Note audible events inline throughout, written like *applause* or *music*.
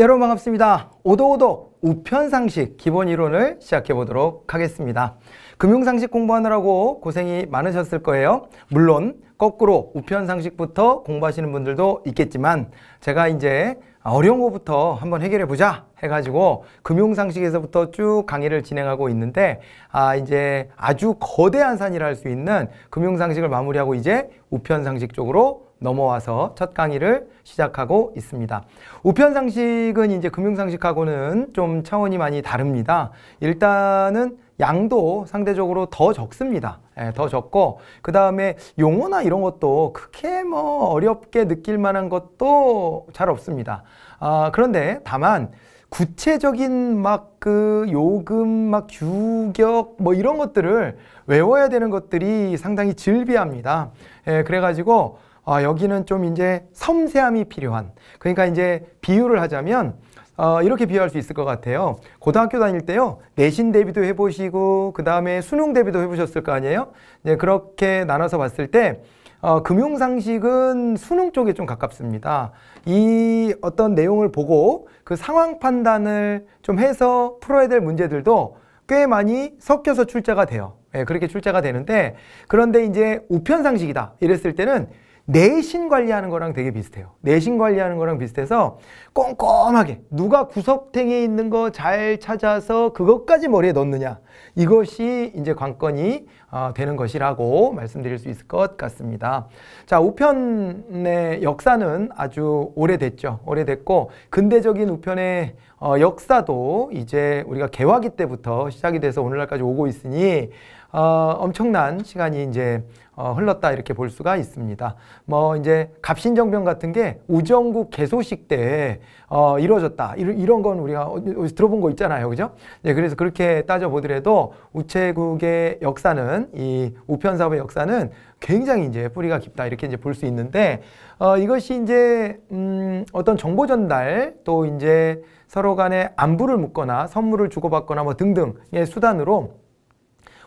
여러분 반갑습니다. 오도오도 우편상식 기본 이론을 시작해 보도록 하겠습니다. 금융상식 공부하느라고 고생이 많으셨을 거예요. 물론 거꾸로 우편상식부터 공부하시는 분들도 있겠지만 제가 이제 어려운 것부터 한번 해결해 보자 해가지고 금융상식에서부터 쭉 강의를 진행하고 있는데 아 이제 아주 거대한 산이라 할 수 있는 금융상식을 마무리하고 이제 우편상식 쪽으로 넘어와서 첫 강의를 시작하고 있습니다. 우편 상식은 이제 금융 상식하고는 좀 차원이 많이 다릅니다. 일단은 양도 상대적으로 더 적습니다. 예, 더 적고 그 다음에 용어나 이런 것도 크게 뭐 어렵게 느낄 만한 것도 잘 없습니다. 아, 그런데 다만 구체적인 막 그 요금 막 규격 뭐 이런 것들을 외워야 되는 것들이 상당히 즐비합니다. 예, 그래가지고 어, 여기는 좀 이제 섬세함이 필요한 그러니까 이제 비유를 하자면 어, 이렇게 비유할 수 있을 것 같아요. 고등학교 다닐 때요. 내신 대비도 해보시고 그 다음에 수능 대비도 해보셨을 거 아니에요. 이제 네, 그렇게 나눠서 봤을 때 어, 금융상식은 수능 쪽에 좀 가깝습니다. 이 어떤 내용을 보고 그 상황 판단을 좀 해서 풀어야 될 문제들도 꽤 많이 섞여서 출제가 돼요. 예, 그렇게 출제가 되는데 그런데 이제 우편상식이다 이랬을 때는 내신 관리하는 거랑 되게 비슷해요. 내신 관리하는 거랑 비슷해서 꼼꼼하게 누가 구석탱이에 있는 거 잘 찾아서 그것까지 머리에 넣느냐 이것이 이제 관건이 어, 되는 것이라고 말씀드릴 수 있을 것 같습니다. 자 우편의 역사는 아주 오래됐죠. 오래됐고 근대적인 우편의 어, 역사도 이제 우리가 개화기 때부터 시작이 돼서 오늘날까지 오고 있으니 어, 엄청난 시간이 이제 어, 흘렀다 이렇게 볼 수가 있습니다. 뭐 이제 갑신정변 같은 게 우정국 개소식 때 어, 이루어졌다. 이런, 이런 건 우리가 어, 들어본 거 있잖아요. 그죠? 네, 그래서 그렇게 따져보더라도 우체국의 역사는 이 우편사업의 역사는 굉장히 이제 뿌리가 깊다 이렇게 이제 볼 수 있는데 어, 이것이 이제 음, 어떤 정보 전달 또 이제 서로 간에 안부를 묻거나 선물을 주고받거나 뭐 등등의 수단으로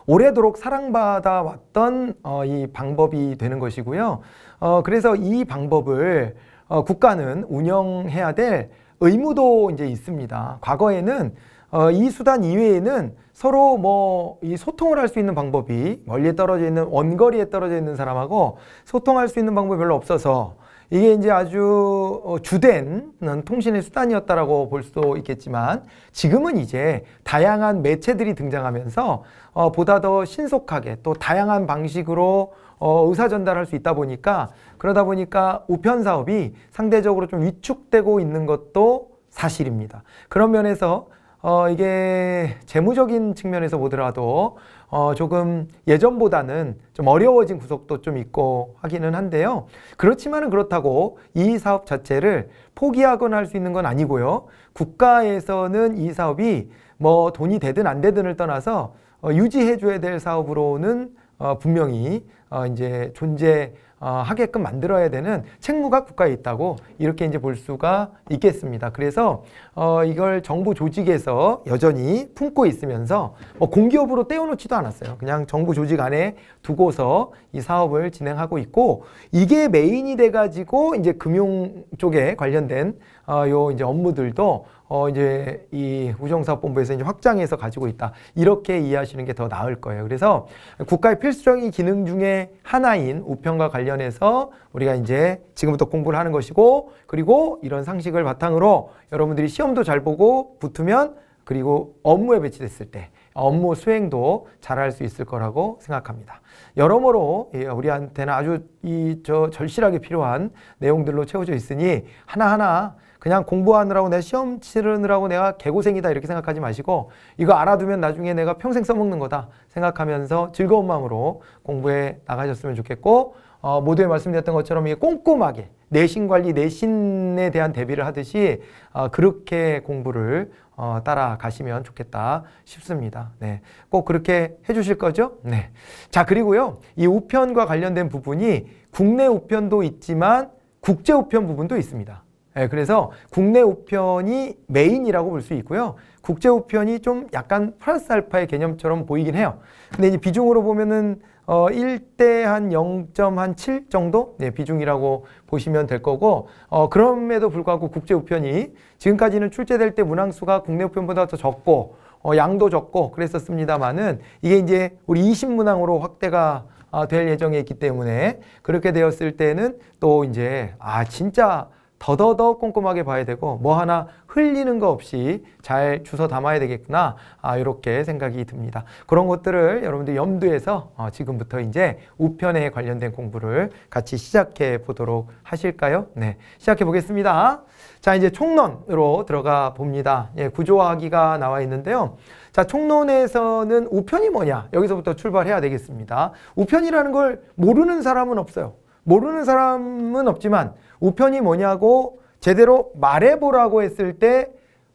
오래도록 사랑받아 왔던 어, 이 방법이 되는 것이고요. 어, 그래서 이 방법을 어, 국가는 운영해야 될 의무도 이제 있습니다. 과거에는 어, 이 수단 이외에는 서로 뭐 이 소통을 할 수 있는 방법이 멀리 떨어져 있는 원거리에 떨어져 있는 사람하고 소통할 수 있는 방법이 별로 없어서 이게 이제 아주 어, 주된 통신의 수단이었다라고 볼 수도 있겠지만 지금은 이제 다양한 매체들이 등장하면서 어, 보다 더 신속하게 또 다양한 방식으로 어, 의사 전달할 수 있다 보니까 그러다 보니까 우편 사업이 상대적으로 좀 위축되고 있는 것도 사실입니다. 그런 면에서 어, 이게 재무적인 측면에서 보더라도 어, 조금 예전보다는 좀 어려워진 구석도 좀 있고 하기는 한데요. 그렇지만은 그렇다고 이 사업 자체를 포기하거나 할 수 있는 건 아니고요. 국가에서는 이 사업이 뭐 돈이 되든 안 되든을 떠나서 어, 유지해줘야 될 사업으로는 어, 분명히 어, 이제 존재 어, 하게끔 만들어야 되는 책무가 국가에 있다고 이렇게 이제 볼 수가 있겠습니다. 그래서 어, 이걸 정부 조직에서 여전히 품고 있으면서 뭐 공기업으로 떼어놓지도 않았어요. 그냥 정부 조직 안에 두고서 이 사업을 진행하고 있고 이게 메인이 돼가지고 이제 금융 쪽에 관련된 어, 요 이제 업무들도 어 이제 이 우정사업본부에서 이제 확장해서 가지고 있다. 이렇게 이해하시는 게 더 나을 거예요. 그래서 국가의 필수적인 기능 중에 하나인 우편과 관련해서 우리가 이제 지금부터 공부를 하는 것이고 그리고 이런 상식을 바탕으로 여러분들이 시험도 잘 보고 붙으면 그리고 업무에 배치됐을 때 업무 수행도 잘할 수 있을 거라고 생각합니다. 여러모로 우리한테는 아주 이 저 절실하게 필요한 내용들로 채워져 있으니 하나하나 그냥 공부하느라고 내 시험 치르느라고 내가 개고생이다 이렇게 생각하지 마시고 이거 알아두면 나중에 내가 평생 써먹는 거다 생각하면서 즐거운 마음으로 공부해 나가셨으면 좋겠고 어, 모두에 말씀드렸던 것처럼 이게 꼼꼼하게 내신 관리, 내신에 대한 대비를 하듯이 어, 그렇게 공부를 어, 따라가시면 좋겠다 싶습니다. 네. 꼭 그렇게 해주실 거죠? 네. 자, 그리고요. 이 우편과 관련된 부분이 국내 우편도 있지만 국제 우편 부분도 있습니다. 예, 그래서 국내 우편이 메인이라고 볼 수 있고요. 국제 우편이 좀 약간 플러스 알파의 개념처럼 보이긴 해요. 근데 이제 비중으로 보면은 어 1대 한0.7 정도 예, 비중이라고 보시면 될 거고 어 그럼에도 불구하고 국제 우편이 지금까지는 출제될 때 문항수가 국내 우편보다 더 적고 어 양도 적고 그랬었습니다만은 이게 이제 우리 20문항으로 확대가 아, 될 예정에 있기 때문에 그렇게 되었을 때는 또 이제 아 진짜 더더더 꼼꼼하게 봐야 되고 뭐 하나 흘리는 거 없이 잘 주워 담아야 되겠구나 아, 이렇게 생각이 듭니다. 그런 것들을 여러분들 염두에서 어, 지금부터 이제 우편에 관련된 공부를 같이 시작해 보도록 하실까요? 네, 시작해 보겠습니다. 자, 이제 총론으로 들어가 봅니다. 예, 구조화하기가 나와 있는데요. 자, 총론에서는 우편이 뭐냐? 여기서부터 출발해야 되겠습니다. 우편이라는 걸 모르는 사람은 없어요. 모르는 사람은 없지만 우편이 뭐냐고 제대로 말해보라고 했을 때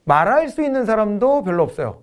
말할 수 있는 사람도 별로 없어요.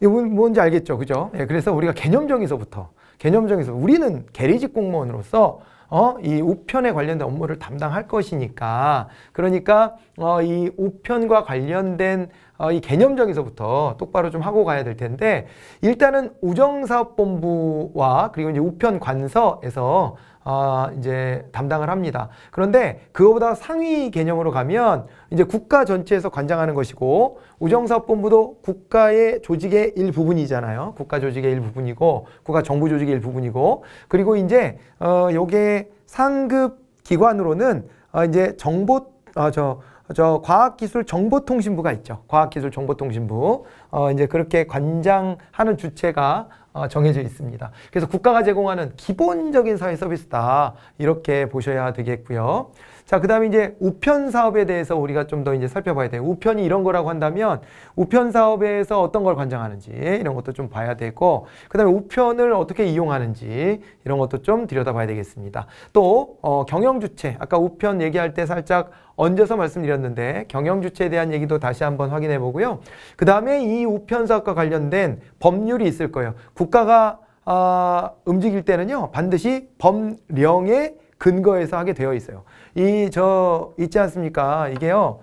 이건 뭔지 알겠죠? 그죠? 예, 그래서 우리가 개념정에서부터 개념정에서 우리는 개리직 공무원으로서 어, 이 우편에 관련된 업무를 담당할 것이니까 그러니까 어, 이 우편과 관련된 어, 이 개념정에서부터 똑바로 좀 하고 가야 될 텐데 일단은 우정사업본부와 그리고 이제 우편관서에서 아, 이제 담당을 합니다. 그런데 그거보다 상위 개념으로 가면 이제 국가 전체에서 관장하는 것이고 우정사업본부도 국가의 조직의 일부분이잖아요. 국가 조직의 일부분이고 국가 정부 조직의 일부분이고 그리고 이제 어 요게 상급 기관으로는 어 이제 정보 어저 저 과학기술 정보통신부가 있죠. 과학기술 정보통신부. 어, 이제 그렇게 관장하는 주체가 어, 정해져 있습니다. 그래서 국가가 제공하는 기본적인 사회 서비스다. 이렇게 보셔야 되겠고요. 자, 그 다음에 이제 우편 사업에 대해서 우리가 좀 더 이제 살펴봐야 돼요. 우편이 이런 거라고 한다면 우편 사업에서 어떤 걸 관장하는지 이런 것도 좀 봐야 되고 그 다음에 우편을 어떻게 이용하는지 이런 것도 좀 들여다봐야 되겠습니다. 또 어, 경영주체 아까 우편 얘기할 때 살짝 얹어서 말씀드렸는데 경영주체에 대한 얘기도 다시 한번 확인해 보고요. 그 다음에 이 우편 사업과 관련된 법률이 있을 거예요. 국가가 어, 움직일 때는요 반드시 법령에 근거해서 하게 되어 있어요. 이저 있지 않습니까? 이게요.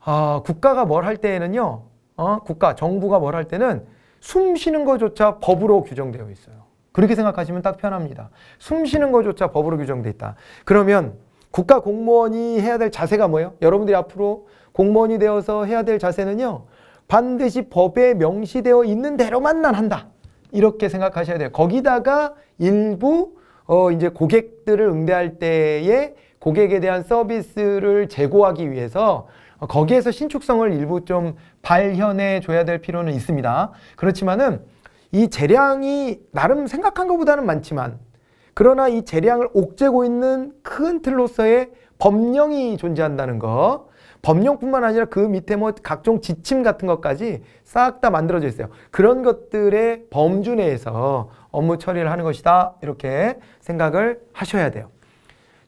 아, 국가가 뭘 할 때에는요. 어? 국가, 정부가 뭘 할 때는 숨 쉬는 것조차 법으로 규정되어 있어요. 그렇게 생각하시면 딱 편합니다. 숨 쉬는 것조차 법으로 규정돼 있다. 그러면 국가 공무원이 해야 될 자세가 뭐예요? 여러분들이 앞으로 공무원이 되어서 해야 될 자세는요. 반드시 법에 명시되어 있는 대로만 난 한다. 이렇게 생각하셔야 돼요. 거기다가 일부 어 이제 고객들을 응대할 때에 고객에 대한 서비스를 제고하기 위해서 거기에서 신축성을 일부 좀 발현해 줘야 될 필요는 있습니다. 그렇지만은 이 재량이 나름 생각한 것보다는 많지만 그러나 이 재량을 옥죄고 있는 큰 틀로서의 법령이 존재한다는 거 법령뿐만 아니라 그 밑에 뭐 각종 지침 같은 것까지 싹 다 만들어져 있어요. 그런 것들의 범주 내에서 업무 처리를 하는 것이다 이렇게 생각을 하셔야 돼요.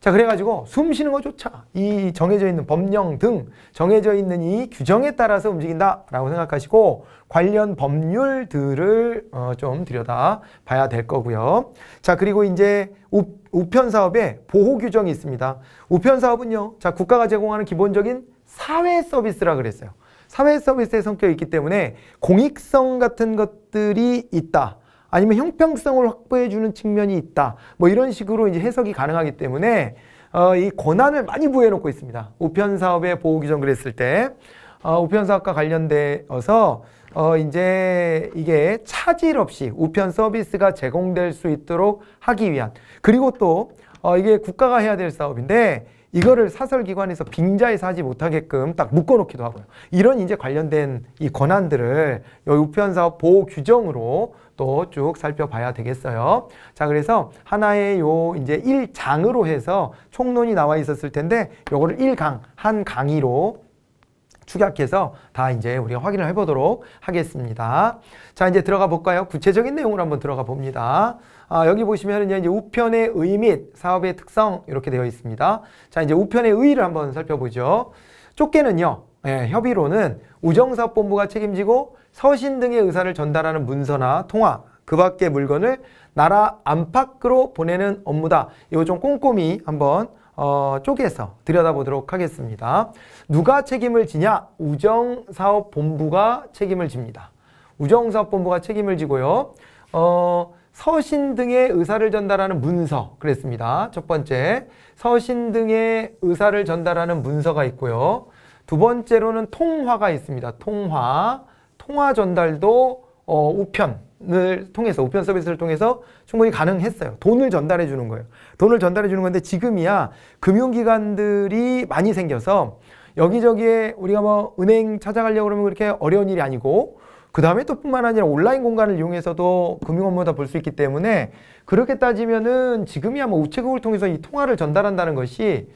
자 그래가지고 숨 쉬는 것조차 이 정해져 있는 법령 등 정해져 있는 이 규정에 따라서 움직인다라고 생각하시고 관련 법률들을 어, 좀 들여다 봐야 될 거고요. 자 그리고 이제 우, 우편 사업에 보호 규정이 있습니다. 우편 사업은요. 자 국가가 제공하는 기본적인 사회 서비스라 그랬어요. 사회 서비스의 성격이 있기 때문에 공익성 같은 것들이 있다. 아니면 형평성을 확보해 주는 측면이 있다. 뭐 이런 식으로 이제 해석이 가능하기 때문에 어, 이 권한을 많이 부여해 놓고 있습니다. 우편 사업의 보호 규정 그랬을 때 어, 우편 사업과 관련되어서 어, 이제 이게 차질 없이 우편 서비스가 제공될 수 있도록 하기 위한 그리고 또 어, 이게 국가가 해야 될 사업인데 이거를 사설기관에서 빙자해서 하지 못하게끔 딱 묶어놓기도 하고요. 이런 이제 관련된 이 권한들을 이 우편사업 보호 규정으로 또 쭉 살펴봐야 되겠어요. 자, 그래서 하나의 요 이제 1장으로 해서 총론이 나와 있었을 텐데 요거를 1강, 한 강의로 축약해서 다 이제 우리가 확인을 해보도록 하겠습니다. 자, 이제 들어가 볼까요? 구체적인 내용을 한번 들어가 봅니다. 아, 여기 보시면 이제 우편의 의및 사업의 특성 이렇게 되어 있습니다. 자, 이제 우편의 의를 의 한번 살펴보죠. 쪼계는요 예, 협의로는 우정사업본부가 책임지고 서신 등의 의사를 전달하는 문서나 통화, 그 밖의 물건을 나라 안팎으로 보내는 업무다. 이거 좀 꼼꼼히 한번 어, 쪼개서 들여다보도록 하겠습니다. 누가 책임을 지냐? 우정사업본부가 책임을 집니다. 우정사업본부가 책임을 지고요. 어, 서신 등의 의사를 전달하는 문서 그랬습니다. 첫 번째, 서신 등의 의사를 전달하는 문서가 있고요. 두 번째로는 통화가 있습니다. 통화, 통화 전달도 어, 우편 을 통해서 우편 서비스를 통해서 충분히 가능했어요. 돈을 전달해 주는 거예요. 돈을 전달해 주는 건데 지금이야 금융기관들이 많이 생겨서 여기저기에 우리가 뭐 은행 찾아가려고 그러면 그렇게 어려운 일이 아니고 그 다음에 또 뿐만 아니라 온라인 공간을 이용해서도 금융 업무 다 볼 수 있기 때문에 그렇게 따지면은 지금이야 뭐 우체국을 통해서 이 통화를 전달한다는 것이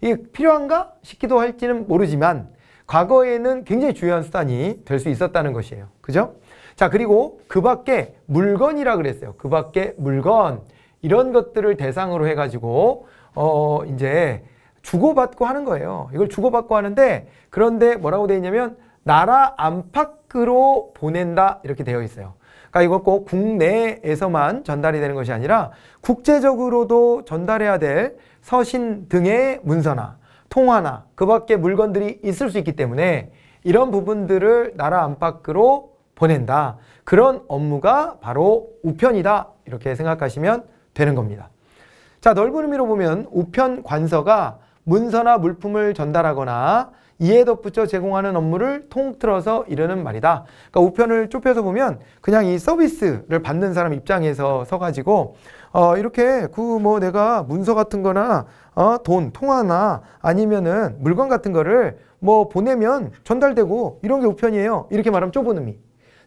이게 필요한가 싶기도 할지는 모르지만 과거에는 굉장히 중요한 수단이 될 수 있었다는 것이에요. 그죠? 자 그리고 그 밖에 물건이라 그랬어요. 그 밖에 물건 이런 것들을 대상으로 해가지고 어 이제 주고받고 하는 거예요. 이걸 주고받고 하는데 그런데 뭐라고 되어 있냐면 나라 안팎으로 보낸다 이렇게 되어 있어요. 그러니까 이거 꼭 국내에서만 전달이 되는 것이 아니라 국제적으로도 전달해야 될 서신 등의 문서나 통화나 그 밖에 물건들이 있을 수 있기 때문에 이런 부분들을 나라 안팎으로 보낸다. 그런 업무가 바로 우편이다. 이렇게 생각하시면 되는 겁니다. 자, 넓은 의미로 보면 우편 관서가 문서나 물품을 전달하거나 이에 덧붙여 제공하는 업무를 통틀어서 이르는 말이다. 그러니까 우편을 좁혀서 보면 그냥 이 서비스를 받는 사람 입장에서 서가지고 어 이렇게 그 뭐 내가 문서 같은 거나 어 돈, 통화나 아니면은 물건 같은 거를 뭐 보내면 전달되고 이런 게 우편이에요. 이렇게 말하면 좁은 의미.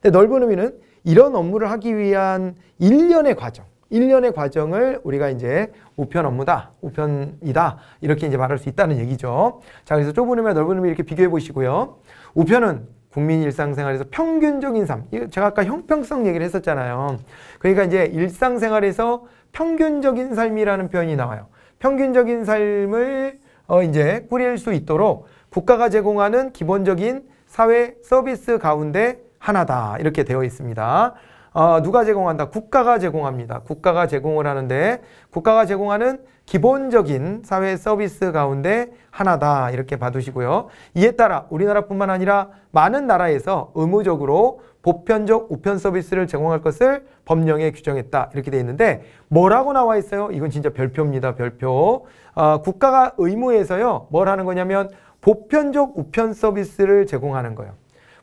근데 넓은 의미는 이런 업무를 하기 위한 일련의 과정, 일련의 과정을 우리가 이제 우편 업무다, 우편이다 이렇게 이제 말할 수 있다는 얘기죠. 자, 그래서 좁은 의미와 넓은 의미 이렇게 비교해 보시고요. 우편은 국민 일상생활에서 평균적인 삶, 제가 아까 형평성 얘기를 했었잖아요. 그러니까 이제 일상생활에서 평균적인 삶이라는 표현이 나와요. 평균적인 삶을 어 이제 꾸릴 수 있도록 국가가 제공하는 기본적인 사회 서비스 가운데 하나다 이렇게 되어 있습니다. 어, 누가 제공한다? 국가가 제공합니다. 국가가 제공을 하는데 국가가 제공하는 기본적인 사회 서비스 가운데 하나다 이렇게 봐두시고요. 이에 따라 우리나라뿐만 아니라 많은 나라에서 의무적으로 보편적 우편 서비스를 제공할 것을 법령에 규정했다 이렇게 돼 있는데 뭐라고 나와 있어요? 이건 진짜 별표입니다. 별표. 어, 국가가 의무에서요. 뭘 하는 거냐면 보편적 우편 서비스를 제공하는 거예요.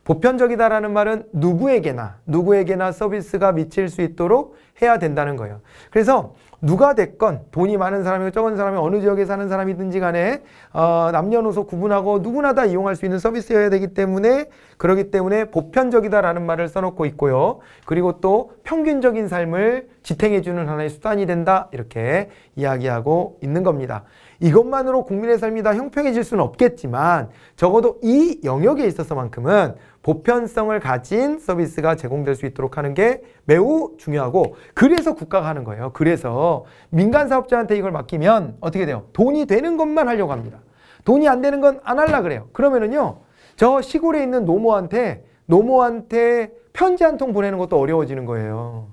보편적이다라는 말은 누구에게나 누구에게나 서비스가 미칠 수 있도록 해야 된다는 거예요. 그래서 누가 됐건 돈이 많은 사람이고 적은 사람이 어느 지역에 사는 사람이든지 간에 어, 남녀노소 구분하고 누구나 다 이용할 수 있는 서비스여야 되기 때문에 그러기 때문에 보편적이다라는 말을 써놓고 있고요. 그리고 또 평균적인 삶을 지탱해주는 하나의 수단이 된다 이렇게 이야기하고 있는 겁니다. 이것만으로 국민의 삶이 다 형평해질 수는 없겠지만 적어도 이 영역에 있어서만큼은 보편성을 가진 서비스가 제공될 수 있도록 하는 게 매우 중요하고 그래서 국가가 하는 거예요. 그래서 민간 사업자한테 이걸 맡기면 어떻게 돼요? 돈이 되는 것만 하려고 합니다. 돈이 안 되는 건 안 하려 그래요. 그러면은요. 저 시골에 있는 노모한테 노모한테 편지 한 통 보내는 것도 어려워지는 거예요.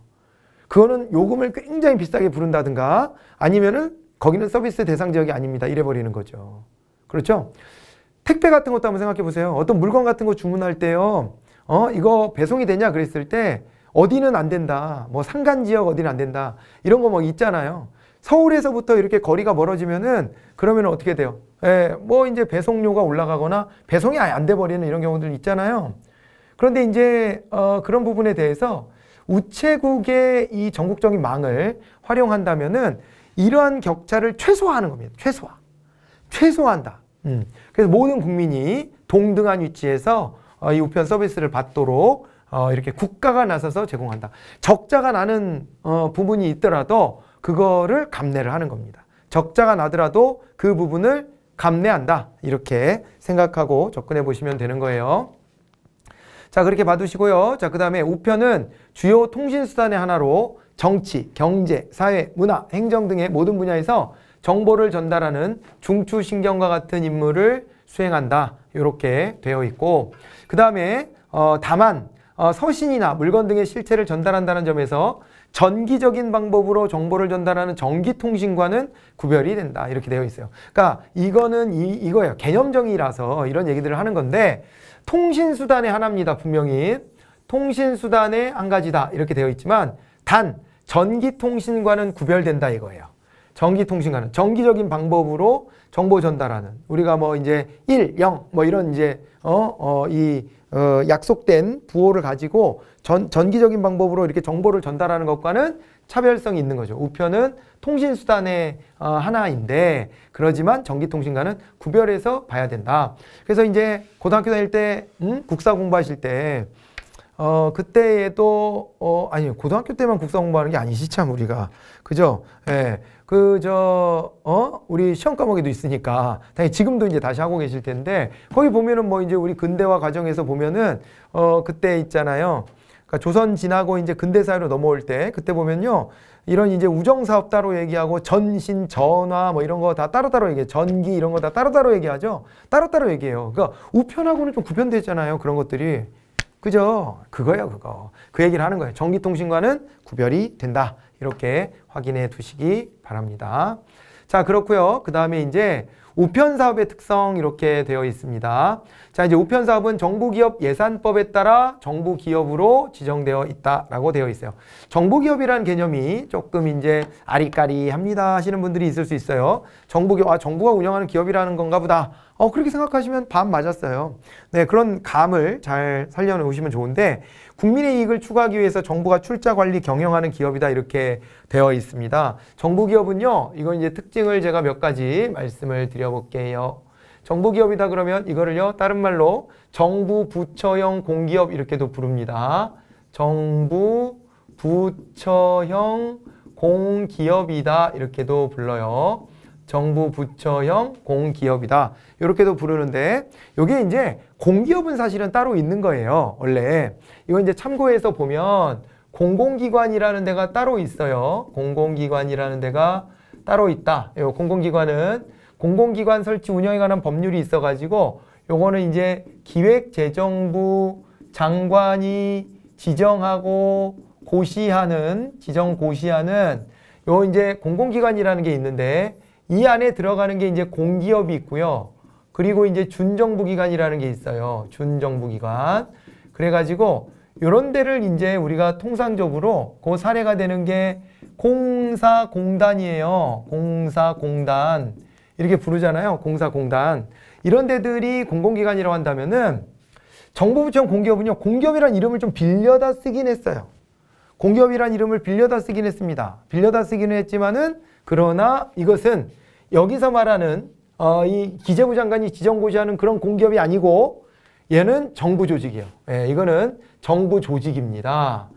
그거는 요금을 굉장히 비싸게 부른다든가 아니면은 거기는 서비스 대상 지역이 아닙니다. 이래 버리는 거죠. 그렇죠? 택배 같은 것도 한번 생각해 보세요. 어떤 물건 같은 거 주문할 때요. 어, 이거 배송이 되냐 그랬을 때 어디는 안 된다. 뭐 산간 지역 어디는 안 된다. 이런 거뭐 있잖아요. 서울에서부터 이렇게 거리가 멀어지면은 그러면 어떻게 돼요? 예, 뭐 이제 배송료가 올라가거나 배송이 아예 안돼 버리는 이런 경우들 있잖아요. 그런데 이제 어, 그런 부분에 대해서 우체국의 이 전국적인 망을 활용한다면은 이러한 격차를 최소화하는 겁니다. 최소화. 최소화한다. 음. 그래서 모든 국민이 동등한 위치에서 어, 이 우편 서비스를 받도록 어, 이렇게 국가가 나서서 제공한다. 적자가 나는 어, 부분이 있더라도 그거를 감내를 하는 겁니다. 적자가 나더라도 그 부분을 감내한다. 이렇게 생각하고 접근해 보시면 되는 거예요. 자, 그렇게 봐두시고요. 자, 그 다음에 우편은 주요 통신수단의 하나로 정치, 경제, 사회, 문화, 행정 등의 모든 분야에서 정보를 전달하는 중추신경과 같은 임무를 수행한다. 이렇게 되어 있고 그 다음에 어, 다만 어, 서신이나 물건 등의 실체를 전달한다는 점에서 전기적인 방법으로 정보를 전달하는 전기통신과는 구별이 된다. 이렇게 되어 있어요. 그러니까 이거는 이, 이거예요. 개념정의라서 이런 얘기들을 하는 건데 통신수단의 하나입니다. 분명히. 통신수단의 한 가지다. 이렇게 되어 있지만 단 전기통신과는 구별된다 이거예요. 전기통신 가는 정기적인 방법으로 정보 전달하는 우리가 뭐 이제 1, 0 뭐 이런 이제 어어 이 어, 약속된 부호를 가지고 전, 전기적인 방법으로 이렇게 정보를 전달하는 것과는 차별성이 있는 거죠. 우편은 통신수단의 어, 하나인데 그러지만 전기통신과는 구별해서 봐야 된다. 그래서 이제 고등학교 다닐 때 음? 국사 공부하실 때 어, 그때에도, 어, 아니, 고등학교 때만 국사 공부하는 게 아니시, 참, 우리가. 그죠? 예. 그저 어? 우리 시험 과목에도 있으니까 당연히 지금도 이제 다시 하고 계실 텐데 거기 보면은 뭐 이제 우리 근대화 과정에서 보면은 어 그때 있잖아요. 그러니까 조선 지나고 이제 근대 사회로 넘어올 때 그때 보면요. 이런 이제 우정 사업 따로 얘기하고 전신 전화 뭐 이런 거 다 따로따로 얘기해. 전기 이런 거 다 따로따로 얘기하죠. 따로따로 얘기해요. 그러니까 우편하고는 좀 구별되잖아요. 그런 것들이. 그죠? 그거예요, 그거. 그 얘기를 하는 거예요. 전기통신과는 구별이 된다. 이렇게 확인해 두시기 바랍니다. 자 그렇고요. 그 다음에 이제 우편 사업의 특성 이렇게 되어 있습니다. 자 이제 우편 사업은 정부기업 예산법에 따라 정부기업으로 지정되어 있다라고 되어 있어요. 정부기업이라는 개념이 조금 이제 아리까리합니다 하시는 분들이 있을 수 있어요. 정부기업 아 정부가 운영하는 기업이라는 건가 보다. 어 그렇게 생각하시면 반 맞았어요. 네 그런 감을 잘 살려놓으시면 좋은데 국민의 이익을 추구하기 위해서 정부가 출자 관리 경영하는 기업이다 이렇게 되어 있습니다. 정부 기업은요. 이건 이제 특징을 제가 몇 가지 말씀을 드려볼게요. 정부 기업이다 그러면 이거를요. 다른 말로 정부 부처형 공기업 이렇게도 부릅니다. 정부 부처형 공기업이다 이렇게도 불러요. 정부 부처형 공기업이다. 이렇게도 부르는데 이게 이제 공기업은 사실은 따로 있는 거예요. 원래 이거 이제 참고해서 보면 공공기관이라는 데가 따로 있어요. 공공기관이라는 데가 따로 있다. 요 공공기관은 공공기관 설치 운영에 관한 법률이 있어가지고 요거는 이제 기획재정부 장관이 지정하고 고시하는 지정 고시하는 요 이제 공공기관이라는 게 있는데 이 안에 들어가는 게 이제 공기업이 있고요. 그리고 이제 준정부기관이라는 게 있어요. 준정부기관. 그래가지고 이런 데를 이제 우리가 통상적으로 그 사례가 되는 게 공사공단이에요. 공사공단 이렇게 부르잖아요. 공사공단 이런 데들이 공공기관이라고 한다면은 정부부처 공기업은요. 공기업이란 이름을 좀 빌려다 쓰긴 했어요. 공기업이란 이름을 빌려다 쓰긴 했습니다. 빌려다 쓰기는 했지만은 그러나 이것은 여기서 말하는 어, 이 기재부 장관이 지정고지하는 그런 공기업이 아니고 얘는 정부 조직이에요. 예, 이거는 정부 조직입니다.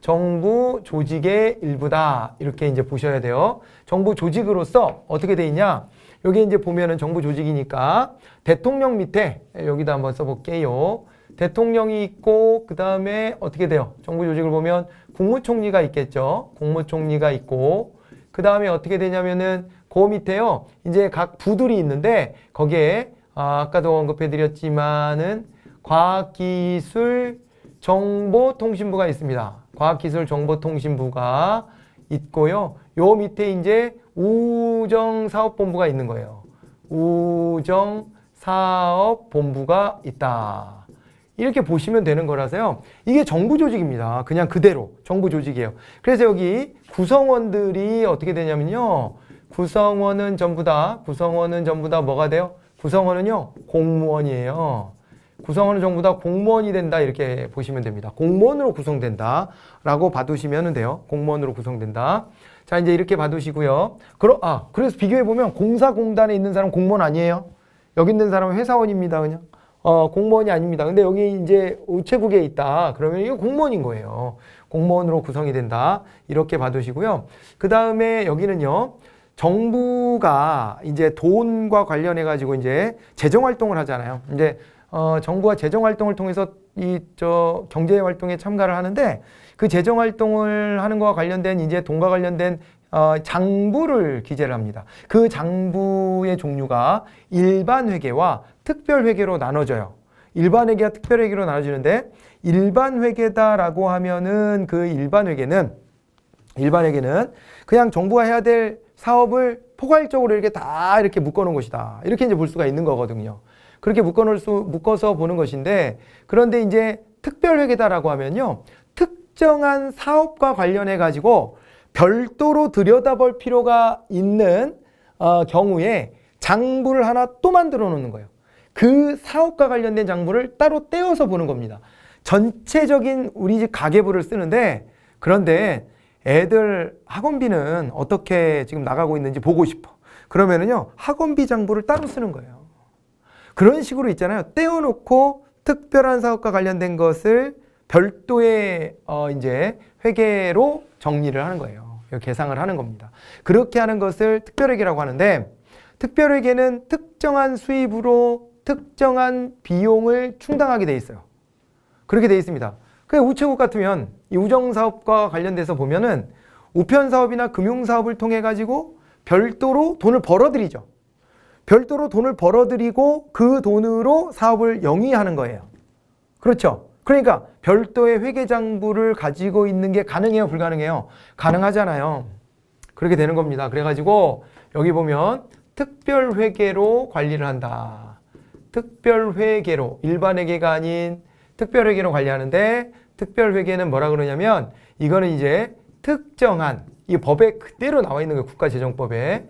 정부 조직의 일부다. 이렇게 이제 보셔야 돼요. 정부 조직으로서 어떻게 돼 있냐? 여기 이제 보면은 정부 조직이니까 대통령 밑에 예, 여기다 한번 써볼게요. 대통령이 있고 그 다음에 어떻게 돼요? 정부 조직을 보면 국무총리가 있겠죠. 국무총리가 있고 그 다음에 어떻게 되냐면은 그 밑에요. 이제 각 부들이 있는데 거기에 아, 아까도 언급해드렸지만은 과학기술 정보통신부가 있습니다. 과학기술 정보통신부가 있고요. 요 밑에 이제 우정사업본부가 있는 거예요. 우정사업본부가 있다. 이렇게 보시면 되는 거라서요. 이게 정부 조직입니다. 그냥 그대로 정부 조직이에요. 그래서 여기 구성원들이 어떻게 되냐면요. 구성원은 전부 다 구성원은 전부 다 뭐가 돼요? 구성원은요 공무원이에요. 구성원은 전부 다 공무원이 된다 이렇게 보시면 됩니다. 공무원으로 구성된다 라고 봐두시면 돼요. 공무원으로 구성된다. 자 이제 이렇게 봐두시고요. 그러, 아 그래서 비교해보면 공사공단에 있는 사람 공무원 아니에요. 여기 있는 사람은 회사원입니다. 그냥 어, 공무원이 아닙니다. 근데 여기 이제 우체국에 있다. 그러면 이거 공무원인 거예요. 공무원으로 구성이 된다. 이렇게 봐두시고요. 그 다음에 여기는요. 정부가 이제 돈과 관련해 가지고 이제 재정 활동을 하잖아요. 이제 어, 정부가 재정 활동을 통해서 이 저 경제 활동에 참가를 하는데 그 재정 활동을 하는 것과 관련된 이제 돈과 관련된 어, 장부를 기재를 합니다. 그 장부의 종류가 일반 회계와 특별 회계로 나눠져요. 일반 회계와 특별 회계로 나눠지는데 일반 회계다라고 하면은 그 일반 회계는 일반 회계는 그냥 정부가 해야 될 사업을 포괄적으로 이렇게 다 이렇게 묶어놓은 것이다. 이렇게 이제 볼 수가 있는 거거든요. 그렇게 묶어놓을 수, 묶어서 보는 것인데 그런데 이제 특별회계다라고 하면요. 특정한 사업과 관련해 가지고 별도로 들여다볼 필요가 있는 어, 경우에 장부를 하나 또 만들어 놓는 거예요. 그 사업과 관련된 장부를 따로 떼어서 보는 겁니다. 전체적인 우리 집 가계부를 쓰는데 그런데 애들 학원비는 어떻게 지금 나가고 있는지 보고 싶어. 그러면은요, 학원비 장부를 따로 쓰는 거예요. 그런 식으로 있잖아요. 떼어놓고 특별한 사업과 관련된 것을 별도의 어 이제 회계로 정리를 하는 거예요. 계상을 하는 겁니다. 그렇게 하는 것을 특별회계라고 하는데 특별회계는 특정한 수입으로 특정한 비용을 충당하게 돼 있어요. 그렇게 돼 있습니다. 그 우체국 같으면 이 우정사업과 관련돼서 보면은 우편사업이나 금융사업을 통해 가지고 별도로 돈을 벌어들이죠. 별도로 돈을 벌어들이고 그 돈으로 사업을 영위하는 거예요. 그렇죠. 그러니까 별도의 회계장부를 가지고 있는 게 가능해요? 불가능해요? 가능하잖아요. 그렇게 되는 겁니다. 그래가지고 여기 보면 특별회계로 관리를 한다. 특별회계로 일반회계가 아닌 특별회계로 관리하는데 특별회계는 뭐라 그러냐면 이거는 이제 특정한 이 법에 그대로 나와 있는 거예요 국가재정법에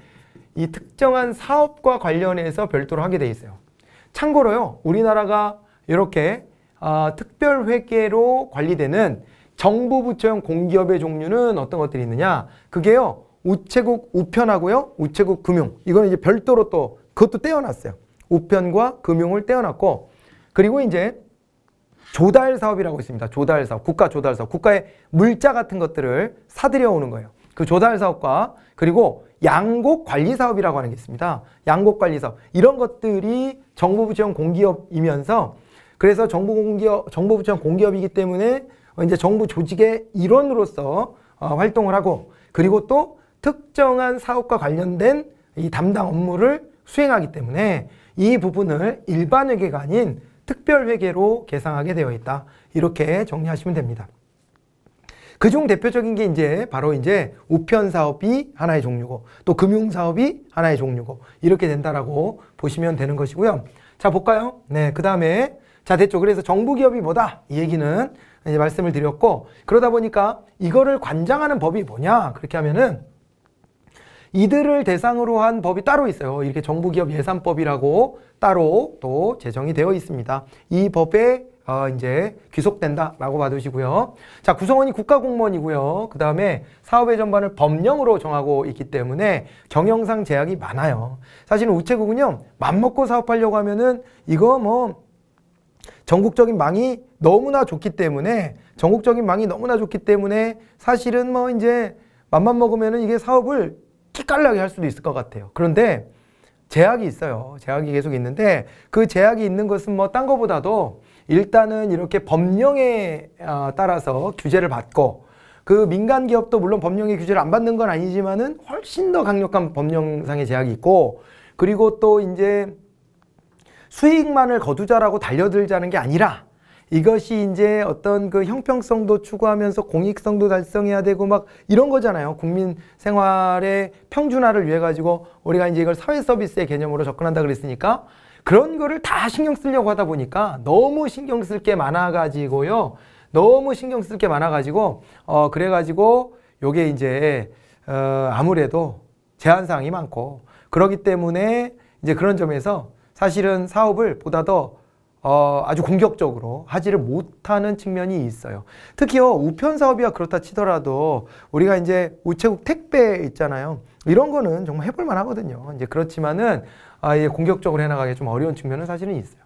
이 특정한 사업과 관련해서 별도로 하게 돼 있어요. 참고로요. 우리나라가 이렇게 아, 특별회계로 관리되는 정부 부처형 공기업의 종류는 어떤 것들이 있느냐? 그게요. 우체국 우편하고요. 우체국 금융. 이거는 이제 별도로 또 그것도 떼어놨어요. 우편과 금융을 떼어놨고 그리고 이제 조달 사업이라고 있습니다. 조달 사업, 국가 조달 사업, 국가의 물자 같은 것들을 사들여 오는 거예요. 그 조달 사업과 그리고 양곡 관리 사업이라고 하는 게 있습니다. 양곡 관리 사업 이런 것들이 정부부 지원 공기업이면서 그래서 정부 공기업 정부부 지원 공기업이기 때문에 이제 정부 조직의 일원으로서 어, 활동을 하고 그리고 또 특정한 사업과 관련된 이 담당 업무를 수행하기 때문에 이 부분을 일반 회계가 아닌 특별회계로 계상하게 되어 있다. 이렇게 정리하시면 됩니다. 그중 대표적인 게 이제 바로 이제 우편 사업이 하나의 종류고 또 금융 사업이 하나의 종류고 이렇게 된다라고 보시면 되는 것이고요. 자 볼까요? 네, 그 다음에 자 됐죠. 그래서 정부 기업이 뭐다 이 얘기는 이제 말씀을 드렸고 그러다 보니까 이거를 관장하는 법이 뭐냐 그렇게 하면은 이들을 대상으로 한 법이 따로 있어요. 이렇게 정부기업 예산법이라고 따로 또 제정이 되어 있습니다. 이 법에 어, 이제 귀속된다라고 봐두시고요. 자, 구성원이 국가공무원이고요. 그 다음에 사업의 전반을 법령으로 정하고 있기 때문에 경영상 제약이 많아요. 사실은 우체국은요, 맘먹고 사업하려고 하면은 이거 뭐 전국적인 망이 너무나 좋기 때문에 전국적인 망이 너무나 좋기 때문에 사실은 뭐 이제 맘만 먹으면은 이게 사업을 기깔나게 할 수도 있을 것 같아요. 그런데 제약이 있어요. 제약이 계속 있는데 그 제약이 있는 것은 뭐 딴것보다도 일단은 이렇게 법령에 아, 따라서 규제를 받고 그 민간 기업도 물론 법령의 규제를 안 받는 건 아니지만은 훨씬 더 강력한 법령상의 제약이 있고 그리고 또 이제 수익만을 거두자라고 달려들자는 게 아니라 이것이 이제 어떤 그 형평성도 추구하면서 공익성도 달성해야 되고 막 이런 거잖아요. 국민 생활의 평준화를 위해 가지고 우리가 이제 이걸 사회 서비스의 개념으로 접근한다 그랬으니까 그런 거를 다 신경 쓰려고 하다 보니까 너무 신경 쓸 게 많아 가지고요. 너무 신경 쓸 게 많아 가지고 어 그래 가지고 요게 이제 어 아무래도 제한 사항이 많고 그러기 때문에 이제 그런 점에서 사실은 사업을 보다 더 어, 아주 공격적으로 하지를 못하는 측면이 있어요. 특히요, 어, 우편 사업이야 그렇다 치더라도 우리가 이제 우체국 택배 있잖아요. 이런 거는 정말 해볼만 하거든요. 이제 그렇지만은 아, 예, 공격적으로 해나가기 좀 어려운 측면은 사실은 있어요.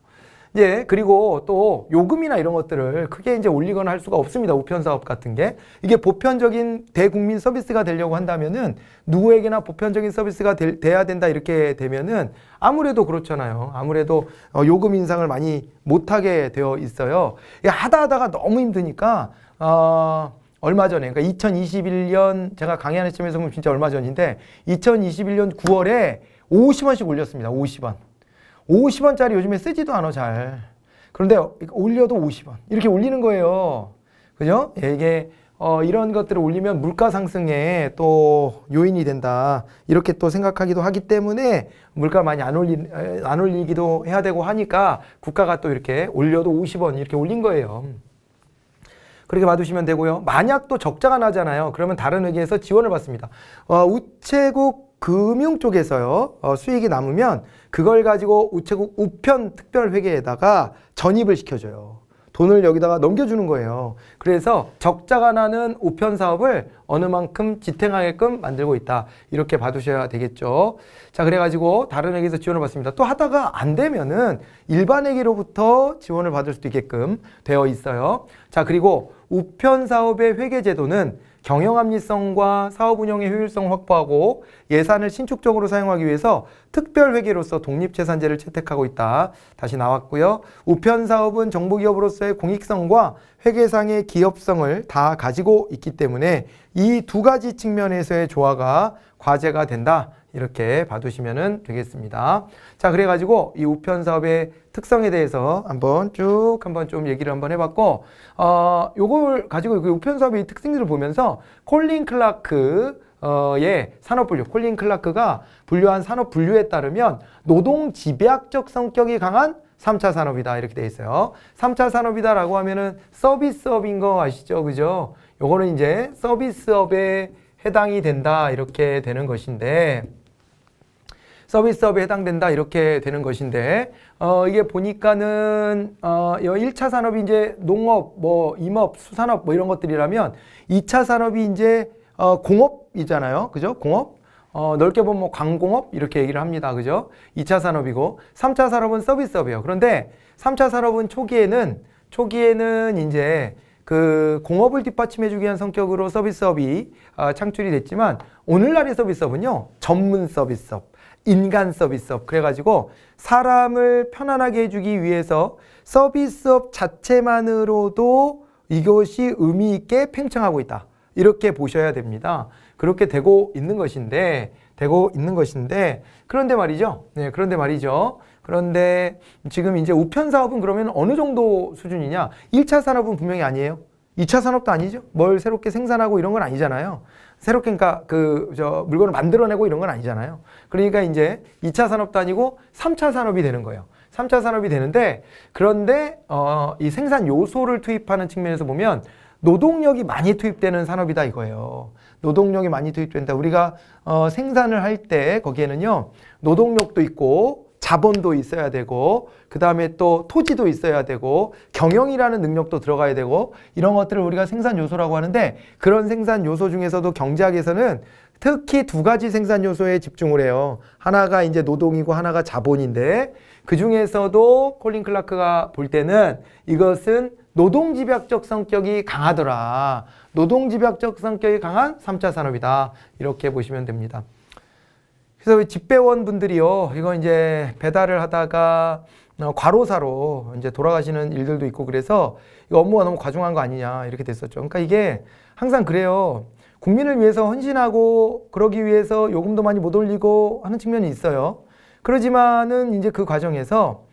예, 그리고 또 요금이나 이런 것들을 크게 이제 올리거나 할 수가 없습니다. 우편 사업 같은 게. 이게 보편적인 대국민 서비스가 되려고 한다면은 누구에게나 보편적인 서비스가 되, 돼야 된다 이렇게 되면은 아무래도 그렇잖아요. 아무래도 어, 요금 인상을 많이 못하게 되어 있어요. 하다 하다가 너무 힘드니까, 어, 얼마 전에, 그러니까 2021년 제가 강의하는 시점에서 보면 진짜 얼마 전인데 2021년 9월에 50원씩 올렸습니다. 50원. 50원짜리 요즘에 쓰지도 않아 잘. 그런데 올려도 50원. 이렇게 올리는 거예요. 그죠? 이게 어, 이런 것들을 올리면 물가 상승에 또 요인이 된다. 이렇게 또 생각하기도 하기 때문에 물가를 많이 안, 올리, 안 올리기도 해야 되고 하니까 국가가 또 이렇게 올려도 50원 이렇게 올린 거예요. 그렇게 봐두시면 되고요. 만약 또 적자가 나잖아요. 그러면 다른 의계에서 지원을 받습니다. 어, 우체국 금융 쪽에서요. 어, 수익이 남으면 그걸 가지고 우체국 우편 특별회계에다가 전입을 시켜줘요. 돈을 여기다가 넘겨주는 거예요. 그래서 적자가 나는 우편 사업을 어느 만큼 지탱하게끔 만들고 있다. 이렇게 봐두셔야 되겠죠. 자, 그래가지고 다른 회계에서 지원을 받습니다. 또 하다가 안 되면은 일반 회계로부터 지원을 받을 수도 있게끔 되어 있어요. 자, 그리고 우편 사업의 회계 제도는 경영 합리성과 사업 운영의 효율성을 확보하고 예산을 신축적으로 사용하기 위해서 특별 회계로서 독립재산제를 채택하고 있다. 다시 나왔고요. 우편 사업은 정부 기업으로서의 공익성과 회계상의 기업성을 다 가지고 있기 때문에 이 두 가지 측면에서의 조화가 과제가 된다. 이렇게 봐두시면 되겠습니다. 자, 그래가지고 이 우편 사업의 특성에 대해서 한번 쭉 한번 좀 얘기를 한번 해봤고, 어, 요걸 가지고 그 우편 사업의 특징들을 보면서 콜린 클라크 어의 산업 분류 콜린 클라크가 분류한 산업 분류에 따르면 노동 지배학적 성격이 강한 삼차 산업이다 이렇게 돼 있어요. 삼차 산업이다라고 하면은 서비스업인 거 아시죠? 그죠? 요거는 이제 서비스업에 해당이 된다 이렇게 되는 것인데 서비스업에 해당된다 이렇게 되는 것인데 어 이게 보니까는 어 1차 산업이 이제 농업, 뭐 임업, 수산업 뭐 이런 것들이라면 2차 산업이 이제 어 공업이잖아요. 그죠? 공업. 어, 넓게 보면 뭐 광공업 이렇게 얘기를 합니다. 그죠? 2차 산업이고 3차 산업은 서비스업이에요. 그런데 3차 산업은 초기에는 초기에는 이제 그 공업을 뒷받침해 주기 위한 성격으로 서비스업이 어, 창출이 됐지만 오늘날의 서비스업은요. 전문 서비스업 인간 서비스업 그래가지고 사람을 편안하게 해주기 위해서 서비스업 자체만으로도 이것이 의미 있게 팽창하고 있다. 이렇게 보셔야 됩니다. 그렇게 되고 있는 것인데 되고 있는 것인데 그런데 말이죠. 네, 그런데 말이죠. 그런데 지금 이제 우편 사업은 그러면 어느 정도 수준이냐? 1차 산업은 분명히 아니에요. 2차 산업도 아니죠. 뭘 새롭게 생산하고 이런 건 아니잖아요. 새롭게 그러니까 그저 물건을 만들어내고 이런 건 아니잖아요. 그러니까 이제 2차 산업도 아니고 3차 산업이 되는 거예요. 3차 산업이 되는데 그런데 어, 이 생산 요소를 투입하는 측면에서 보면 노동력이 많이 투입되는 산업이다 이거예요. 노동력이 많이 투입된다. 우리가 어, 생산을 할 때 거기에는요 노동력도 있고 자본도 있어야 되고 그 다음에 또 토지도 있어야 되고 경영이라는 능력도 들어가야 되고 이런 것들을 우리가 생산 요소라고 하는데 그런 생산 요소 중에서도 경제학에서는 특히 두 가지 생산 요소에 집중을 해요. 하나가 이제 노동이고 하나가 자본인데 그 중에서도 콜린 클라크가 볼 때는 이것은 노동 집약적 성격이 강하더라. 노동 집약적 성격이 강한 3차 산업이다. 이렇게 보시면 됩니다. 그래서 집배원 분들이요, 이거 이제 배달을 하다가 어, 과로사로 이제 돌아가시는 일들도 있고 그래서 이거 업무가 너무 과중한 거 아니냐 이렇게 됐었죠. 그러니까 이게 항상 그래요. 국민을 위해서 헌신하고 그러기 위해서 요금도 많이 못 올리고 하는 측면이 있어요. 그러지만은 이제 그 과정에서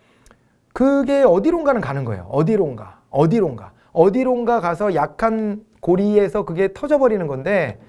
그게 어디론가는 가는 거예요. 어디론가, 어디론가, 어디론가 가서 약한 고리에서 그게 터져버리는 건데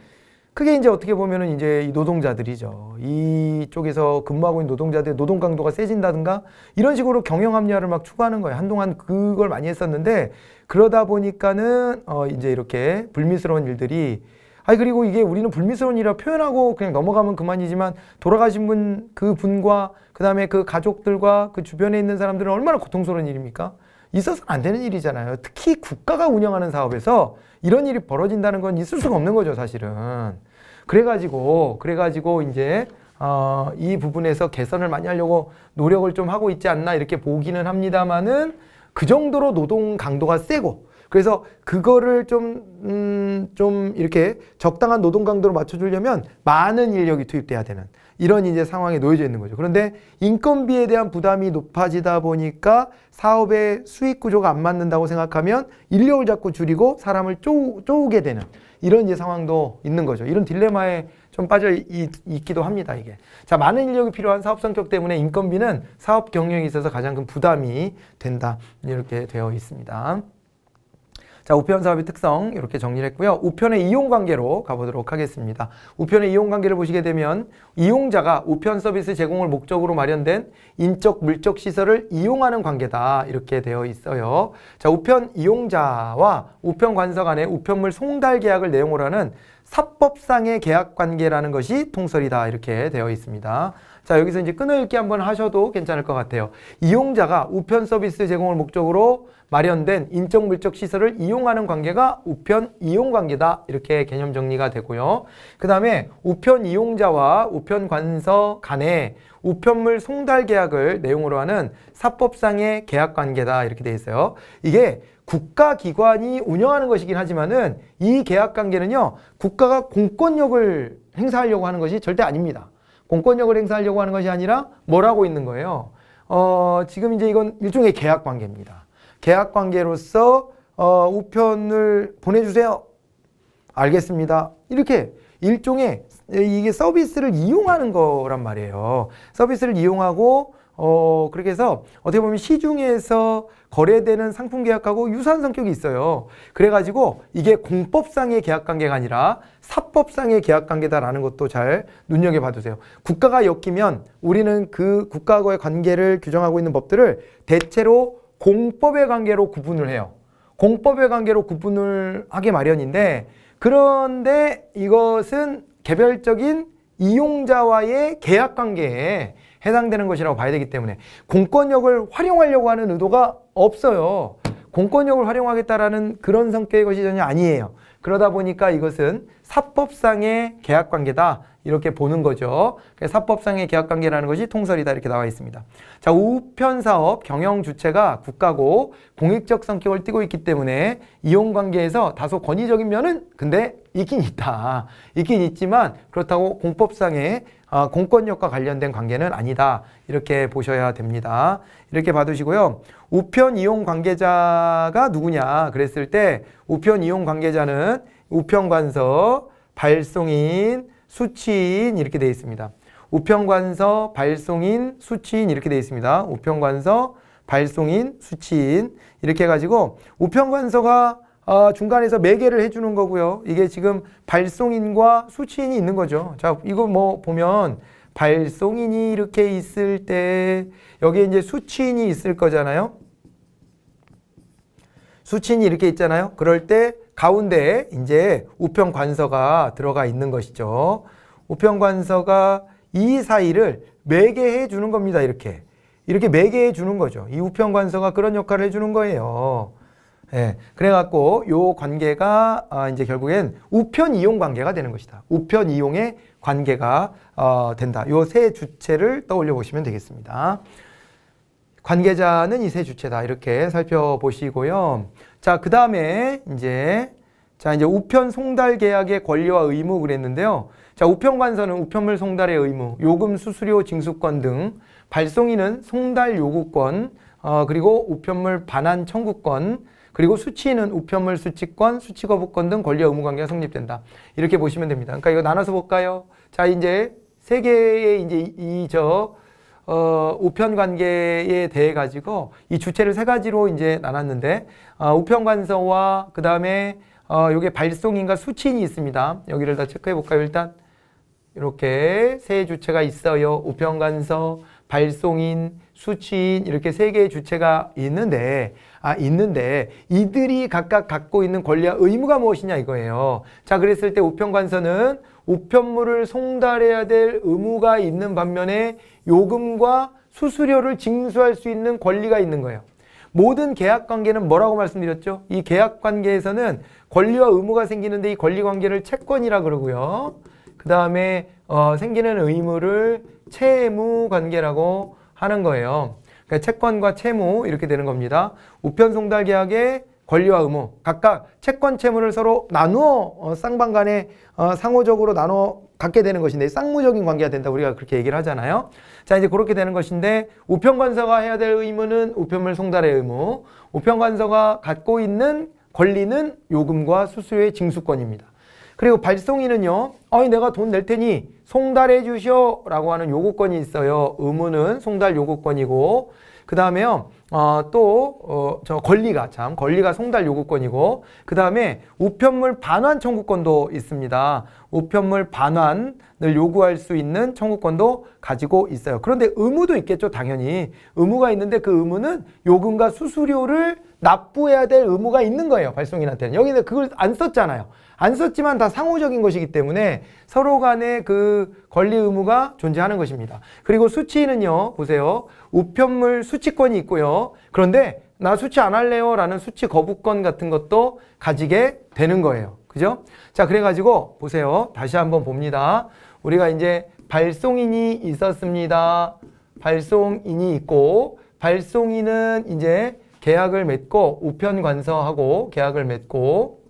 그게 이제 어떻게 보면은 이제 이 노동자들이죠. 이쪽에서 근무하고 있는 노동자들의 노동 강도가 세진다든가 이런 식으로 경영 합리화를 막 추구하는 거예요. 한동안 그걸 많이 했었는데 그러다 보니까는 어 이제 이렇게 불미스러운 일들이 아니 그리고 이게 우리는 불미스러운 일이라 표현하고 그냥 넘어가면 그만이지만 돌아가신 분 그 분과 그다음에 그 가족들과 그 주변에 있는 사람들은 얼마나 고통스러운 일입니까? 있어서는 안 되는 일이잖아요. 특히 국가가 운영하는 사업에서 이런 일이 벌어진다는 건 있을 수가 없는 거죠, 사실은. 그래가지고, 그래가지고 이제 어, 이 부분에서 개선을 많이 하려고 노력을 좀 하고 있지 않나 이렇게 보기는 합니다만은 그 정도로 노동 강도가 세고 그래서 그거를 좀, 음, 좀 이렇게 적당한 노동 강도로 맞춰주려면 많은 인력이 투입돼야 되는 이런 이제 상황에 놓여져 있는 거죠. 그런데 인건비에 대한 부담이 높아지다 보니까 사업의 수익 구조가 안 맞는다고 생각하면 인력을 자꾸 줄이고 사람을 쪼, 쪼우게 되는 이런 이제 상황도 있는 거죠. 이런 딜레마에 좀 빠져 있, 기도 합니다. 이게 자 많은 인력이 필요한 사업 성격 때문에 인건비는 사업 경영에 있어서 가장 큰 부담이 된다 이렇게 되어 있습니다. 자, 우편 사업의 특성 이렇게 정리를 했고요. 우편의 이용 관계로 가보도록 하겠습니다. 우편의 이용 관계를 보시게 되면 이용자가 우편 서비스 제공을 목적으로 마련된 인적 물적 시설을 이용하는 관계다 이렇게 되어 있어요. 자, 우편 이용자와 우편 관서 간의 우편물 송달 계약을 내용으로 하는 사법상의 계약 관계라는 것이 통설이다 이렇게 되어 있습니다. 자, 여기서 이제 끊어읽기 한번 하셔도 괜찮을 것 같아요. 이용자가 우편 서비스 제공을 목적으로 마련된 인적 물적 시설을 이용하는 관계가 우편 이용 관계다. 이렇게 개념 정리가 되고요. 그 다음에 우편 이용자와 우편 관서 간에 우편물 송달 계약을 내용으로 하는 사법상의 계약 관계다. 이렇게 돼 있어요. 이게 국가기관이 운영하는 것이긴 하지만은 이 계약 관계는요, 국가가 공권력을 행사하려고 하는 것이 절대 아닙니다. 공권력을 행사하려고 하는 것이 아니라 뭘 하고 있는 거예요? 어, 지금 이제 이건 일종의 계약 관계입니다. 계약 관계로서 어, 우편을 보내주세요. 알겠습니다. 이렇게 일종의 이게 서비스를 이용하는 거란 말이에요. 서비스를 이용하고 어, 그렇게 해서 어떻게 보면 시중에서 거래되는 상품 계약하고 유사한 성격이 있어요. 그래가지고 이게 공법상의 계약 관계가 아니라 사 헌법상의 계약관계다라는 것도 잘 눈여겨봐두세요. 국가가 엮이면 우리는 그 국가하고의 관계를 규정하고 있는 법들을 대체로 공법의 관계로 구분을 해요. 공법의 관계로 구분을 하기 마련인데 그런데 이것은 개별적인 이용자와의 계약 관계에 해당되는 것이라고 봐야 되기 때문에 공권력을 활용하려고 하는 의도가 없어요. 공권력을 활용하겠다라는 그런 성격의 것이 전혀 아니에요. 그러다 보니까 이것은 사법상의 계약관계다. 이렇게 보는 거죠. 그러니까 사법상의 계약관계라는 것이 통설이다 이렇게 나와 있습니다. 자, 우편사업 경영 주체가 국가고 공익적 성격을 띠고 있기 때문에 이용관계에서 다소 권위적인 면은 근데 있긴 있다. 있긴 있지만 그렇다고 공법상의 아, 공권력과 관련된 관계는 아니다. 이렇게 보셔야 됩니다. 이렇게 봐두시고요. 우편 이용 관계자가 누구냐 그랬을 때 우편 이용 관계자는 우편관서, 발송인, 수취인 이렇게 되어 있습니다. 우편관서, 발송인, 수취인 이렇게 되어 있습니다. 우편관서, 발송인, 수취인 이렇게 해가지고 우편관서가 어, 중간에서 매개를 해주는 거고요. 이게 지금 발송인과 수취인이 있는 거죠. 자, 이거 뭐 보면 발송인이 이렇게 있을 때 여기에 이제 수취인이 있을 거잖아요. 수치인이 이렇게 있잖아요. 그럴 때 가운데에 이제 우편관서가 들어가 있는 것이죠. 우편관서가 이 사이를 매개해 주는 겁니다. 이렇게. 이렇게 매개해 주는 거죠. 이 우편관서가 그런 역할을 해 주는 거예요. 예, 그래갖고 요 관계가 아, 이제 결국엔 우편 이용 관계가 되는 것이다. 우편 이용의 관계가 어, 된다. 요 세 주체를 떠올려 보시면 되겠습니다. 관계자는 이 세 주체다. 이렇게 살펴보시고요. 자, 그 다음에 이제 자, 이제 우편 송달 계약의 권리와 의무 그랬는데요. 자, 우편 관서는 우편물 송달의 의무, 요금 수수료 징수권 등 발송인은 송달 요구권, 어, 그리고 우편물 반환 청구권, 그리고 수치는 우편물 수치권, 수치거부권 등 권리 의무관계가 성립된다. 이렇게 보시면 됩니다. 그러니까 이거 나눠서 볼까요? 자, 이제 세 개의 이제 이저 어, 우편 관계에 대해 가지고 이 주체를 세 가지로 이제 나눴는데 어, 우편 관서와 그 다음에 어, 요게 발송인과 수치인이 있습니다. 여기를 다 체크해 볼까요? 일단 이렇게 세 주체가 있어요. 우편 관서, 발송인, 수치인 이렇게 세 개의 주체가 있는데 아 있는데 이들이 각각 갖고 있는 권리와 의무가 무엇이냐 이거예요. 자 그랬을 때 우편관서는 우편물을 송달해야 될 의무가 있는 반면에 요금과 수수료를 징수할 수 있는 권리가 있는 거예요. 모든 계약 관계는 뭐라고 말씀드렸죠? 이 계약 관계에서는 권리와 의무가 생기는데 이 권리 관계를 채권이라 그러고요. 그 다음에 어, 생기는 의무를 채무 관계라고 하는 거예요. 그러니까 채권과 채무 이렇게 되는 겁니다. 우편 송달 계약의 권리와 의무 각각 채권 채무를 서로 나누어 어, 쌍방 간에 어, 상호적으로 나눠 갖게 되는 것인데 쌍무적인 관계가 된다 우리가 그렇게 얘기를 하잖아요. 자 이제 그렇게 되는 것인데 우편관서가 해야 될 의무는 우편물 송달의 의무 우편관서가 갖고 있는 권리는 요금과 수수료의 징수권입니다. 그리고 발송인은요. 어이 내가 돈 낼 테니 송달해 주시오 라고 하는 요구권이 있어요. 의무는 송달 요구권이고 그 다음에요. 어, 또저 어, 권리가 참 권리가 송달 요구권이고 그 다음에 우편물 반환 청구권도 있습니다. 우편물 반환을 요구할 수 있는 청구권도 가지고 있어요. 그런데 의무도 있겠죠 당연히. 의무가 있는데 그 의무는 요금과 수수료를 납부해야 될 의무가 있는 거예요 발송인한테는. 여기는 그걸 안 썼잖아요. 안 썼지만 다 상호적인 것이기 때문에 서로 간의 그 권리 의무가 존재하는 것입니다. 그리고 수치는요. 보세요. 우편물 수치권이 있고요. 그런데 나 수치 안 할래요 라는 수치 거부권 같은 것도 가지게 되는 거예요. 그죠? 자 그래가지고 보세요. 다시 한번 봅니다. 우리가 이제 발송인이 있었습니다. 발송인이 있고 발송인은 이제 계약을 맺고 우편 관서하고 계약을 맺고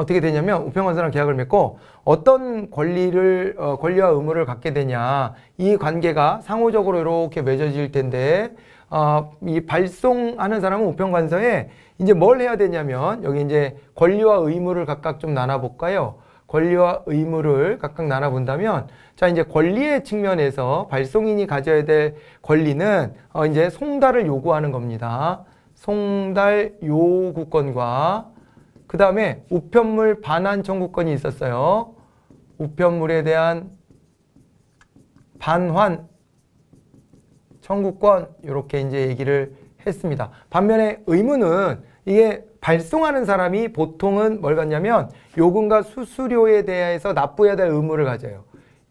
어떻게 되냐면 우편건사랑 계약을 맺고 어떤 권리를 어, 권리와 의무를 갖게 되냐 이 관계가 상호적으로 이렇게 맺어질 텐데 어, 이 발송하는 사람은 우편관서에 이제 뭘 해야 되냐면 여기 이제 권리와 의무를 각각 좀 나눠볼까요? 권리와 의무를 각각 나눠본다면 자 이제 권리의 측면에서 발송인이 가져야 될 권리는 어, 이제 송달을 요구하는 겁니다. 송달 요구권과 그 다음에 우편물 반환 청구권이 있었어요. 우편물에 대한 반환 청구권 이렇게 이제 얘기를 했습니다. 반면에 의무는 이게 발송하는 사람이 보통은 뭘 갖냐면 요금과 수수료에 대해서 납부해야 될 의무를 가져요.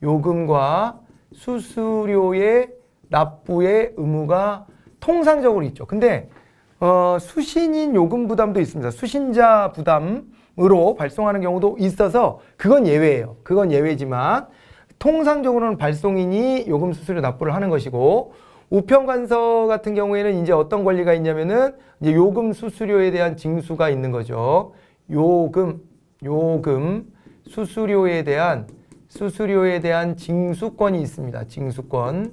요금과 수수료의 납부의 의무가 통상적으로 있죠. 근데 어, 수신인 요금 부담도 있습니다. 수신자 부담으로 발송하는 경우도 있어서 그건 예외예요. 그건 예외지만 통상적으로는 발송인이 요금 수수료 납부를 하는 것이고 우편관서 같은 경우에는 이제 어떤 권리가 있냐면은 이제 요금 수수료에 대한 징수가 있는 거죠. 요금, 요금, 수수료에 대한 수수료에 대한 징수권이 있습니다. 징수권.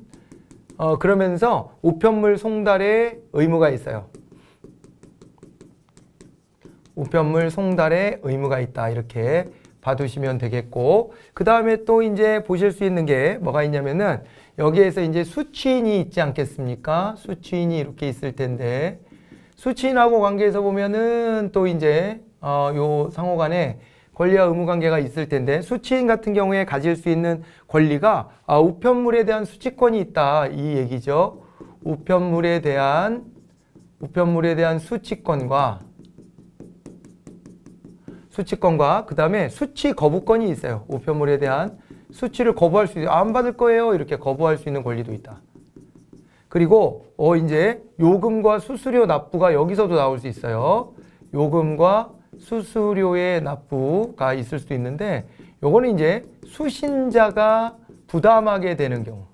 어, 그러면서 우편물 송달의 의무가 있어요. 우편물 송달에 의무가 있다 이렇게 봐두시면 되겠고 그 다음에 또 이제 보실 수 있는 게 뭐가 있냐면은 여기에서 이제 수취인이 있지 않겠습니까? 수취인이 이렇게 있을 텐데 수취인하고 관계에서 보면은 또 이제 어, 요 상호간에 권리와 의무 관계가 있을 텐데 수취인 같은 경우에 가질 수 있는 권리가 아, 우편물에 대한 수취권이 있다 이 얘기죠. 우편물에 대한 우편물에 대한 수취권과 수취권과그 다음에 수취 거부권이 있어요. 우편물에 대한 수취를 거부할 수 있어요. 안 받을 거예요. 이렇게 거부할 수 있는 권리도 있다. 그리고 어 이제 요금과 수수료 납부가 여기서도 나올 수 있어요. 요금과 수수료의 납부가 있을 수도 있는데 요거는 이제 수신자가 부담하게 되는 경우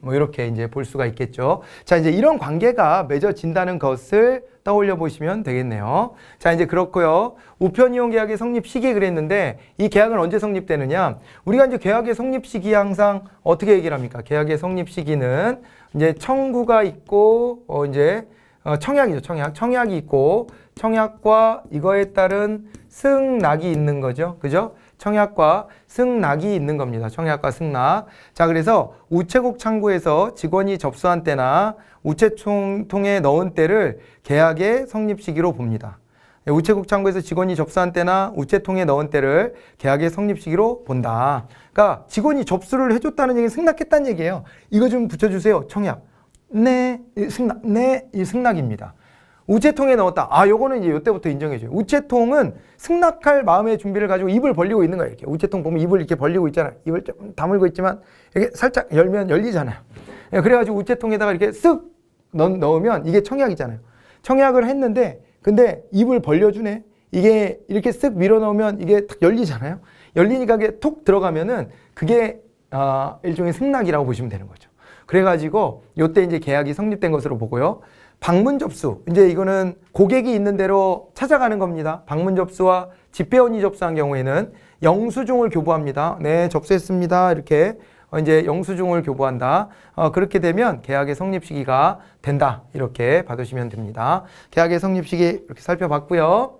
뭐 이렇게 이제 볼 수가 있겠죠. 자 이제 이런 관계가 맺어진다는 것을 떠올려 보시면 되겠네요. 자, 이제 그렇고요. 우편 이용 계약의 성립 시기 그랬는데 이 계약은 언제 성립되느냐? 우리가 이제 계약의 성립 시기 항상 어떻게 얘기를 합니까? 계약의 성립 시기는 이제 청구가 있고 어 이제 어 청약이죠, 청약. 청약이 있고 청약과 이거에 따른 승낙이 있는 거죠. 그죠? 청약과 승낙이 있는 겁니다. 청약과 승낙. 자, 그래서 우체국 창구에서 직원이 접수한 때나 우체통에 넣은 때를 계약의 성립 시기로 봅니다. 예, 우체국 창구에서 직원이 접수한 때나 우체통에 넣은 때를 계약의 성립 시기로 본다. 그러니까 직원이 접수를 해줬다는 얘기는 승낙했다는 얘기예요. 이거 좀 붙여주세요. 청약. 네, 승낙. 네, 승낙입니다. 우체통에 넣었다. 아, 요거는 이제 요때부터 인정해줘요. 우체통은 승낙할 마음의 준비를 가지고 입을 벌리고 있는 거예요. 이렇게. 우체통 보면 입을 이렇게 벌리고 있잖아요. 입을 좀 다물고 있지만, 이게 살짝 열면 열리잖아요. 예, 그래가지고 우체통에다가 이렇게 쓱 넣으면 이게 청약이잖아요. 청약을 했는데 근데 입을 벌려주네. 이게 이렇게 쓱 밀어 넣으면 이게 탁 열리잖아요. 열리니까 이게 톡 들어가면은 그게 어, 일종의 승낙이라고 보시면 되는 거죠. 그래가지고 요때 이제 계약이 성립된 것으로 보고요. 방문 접수 이제 이거는 고객이 있는 대로 찾아가는 겁니다. 방문 접수와 집배원이 접수한 경우에는 영수증을 교부합니다. 네 접수했습니다. 이렇게 어, 이제 영수증을 교부한다. 어, 그렇게 되면 계약의 성립 시기가 된다. 이렇게 받으시면 됩니다. 계약의 성립 시기 이렇게 살펴봤고요.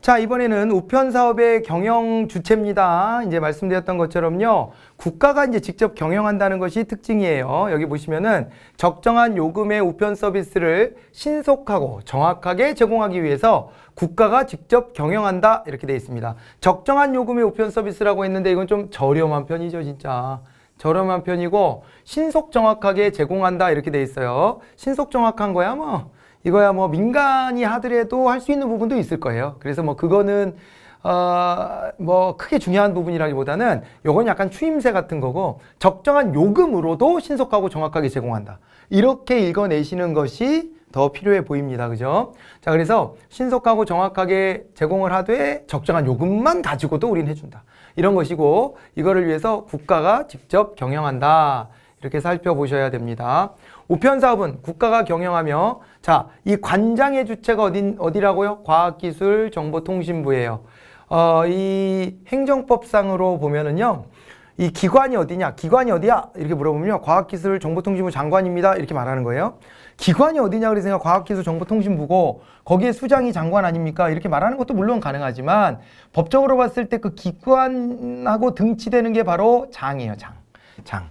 자 이번에는 우편 사업의 경영 주체입니다. 이제 말씀드렸던 것처럼요. 국가가 이제 직접 경영한다는 것이 특징이에요. 여기 보시면은 적정한 요금의 우편 서비스를 신속하고 정확하게 제공하기 위해서 국가가 직접 경영한다 이렇게 되어 있습니다. 적정한 요금의 우편 서비스라고 했는데 이건 좀 저렴한 편이죠 진짜. 저렴한 편이고 신속 정확하게 제공한다 이렇게 돼 있어요. 신속 정확한 거야 뭐 이거야 뭐 민간이 하더라도 할 수 있는 부분도 있을 거예요. 그래서 뭐 그거는 어 뭐 크게 중요한 부분이라기보다는 요건 약간 추임새 같은 거고 적정한 요금으로도 신속하고 정확하게 제공한다. 이렇게 읽어내시는 것이 더 필요해 보입니다. 그죠? 자, 그래서 신속하고 정확하게 제공을 하되 적정한 요금만 가지고도 우린 해준다. 이런 것이고 이거를 위해서 국가가 직접 경영한다. 이렇게 살펴보셔야 됩니다. 우편 사업은 국가가 경영하며 자, 이 관장의 주체가 어디, 어디라고요? 과학기술정보통신부예요. 어, 이 행정법상으로 보면은요. 이 기관이 어디냐? 기관이 어디야? 이렇게 물어보면요. 과학기술정보통신부 장관입니다. 이렇게 말하는 거예요. 기관이 어디냐 그래서 과학기술정보통신부고 거기에 수장이 장관 아닙니까? 이렇게 말하는 것도 물론 가능하지만 법적으로 봤을 때 그 기관하고 등치되는 게 바로 장이에요, 장. 장.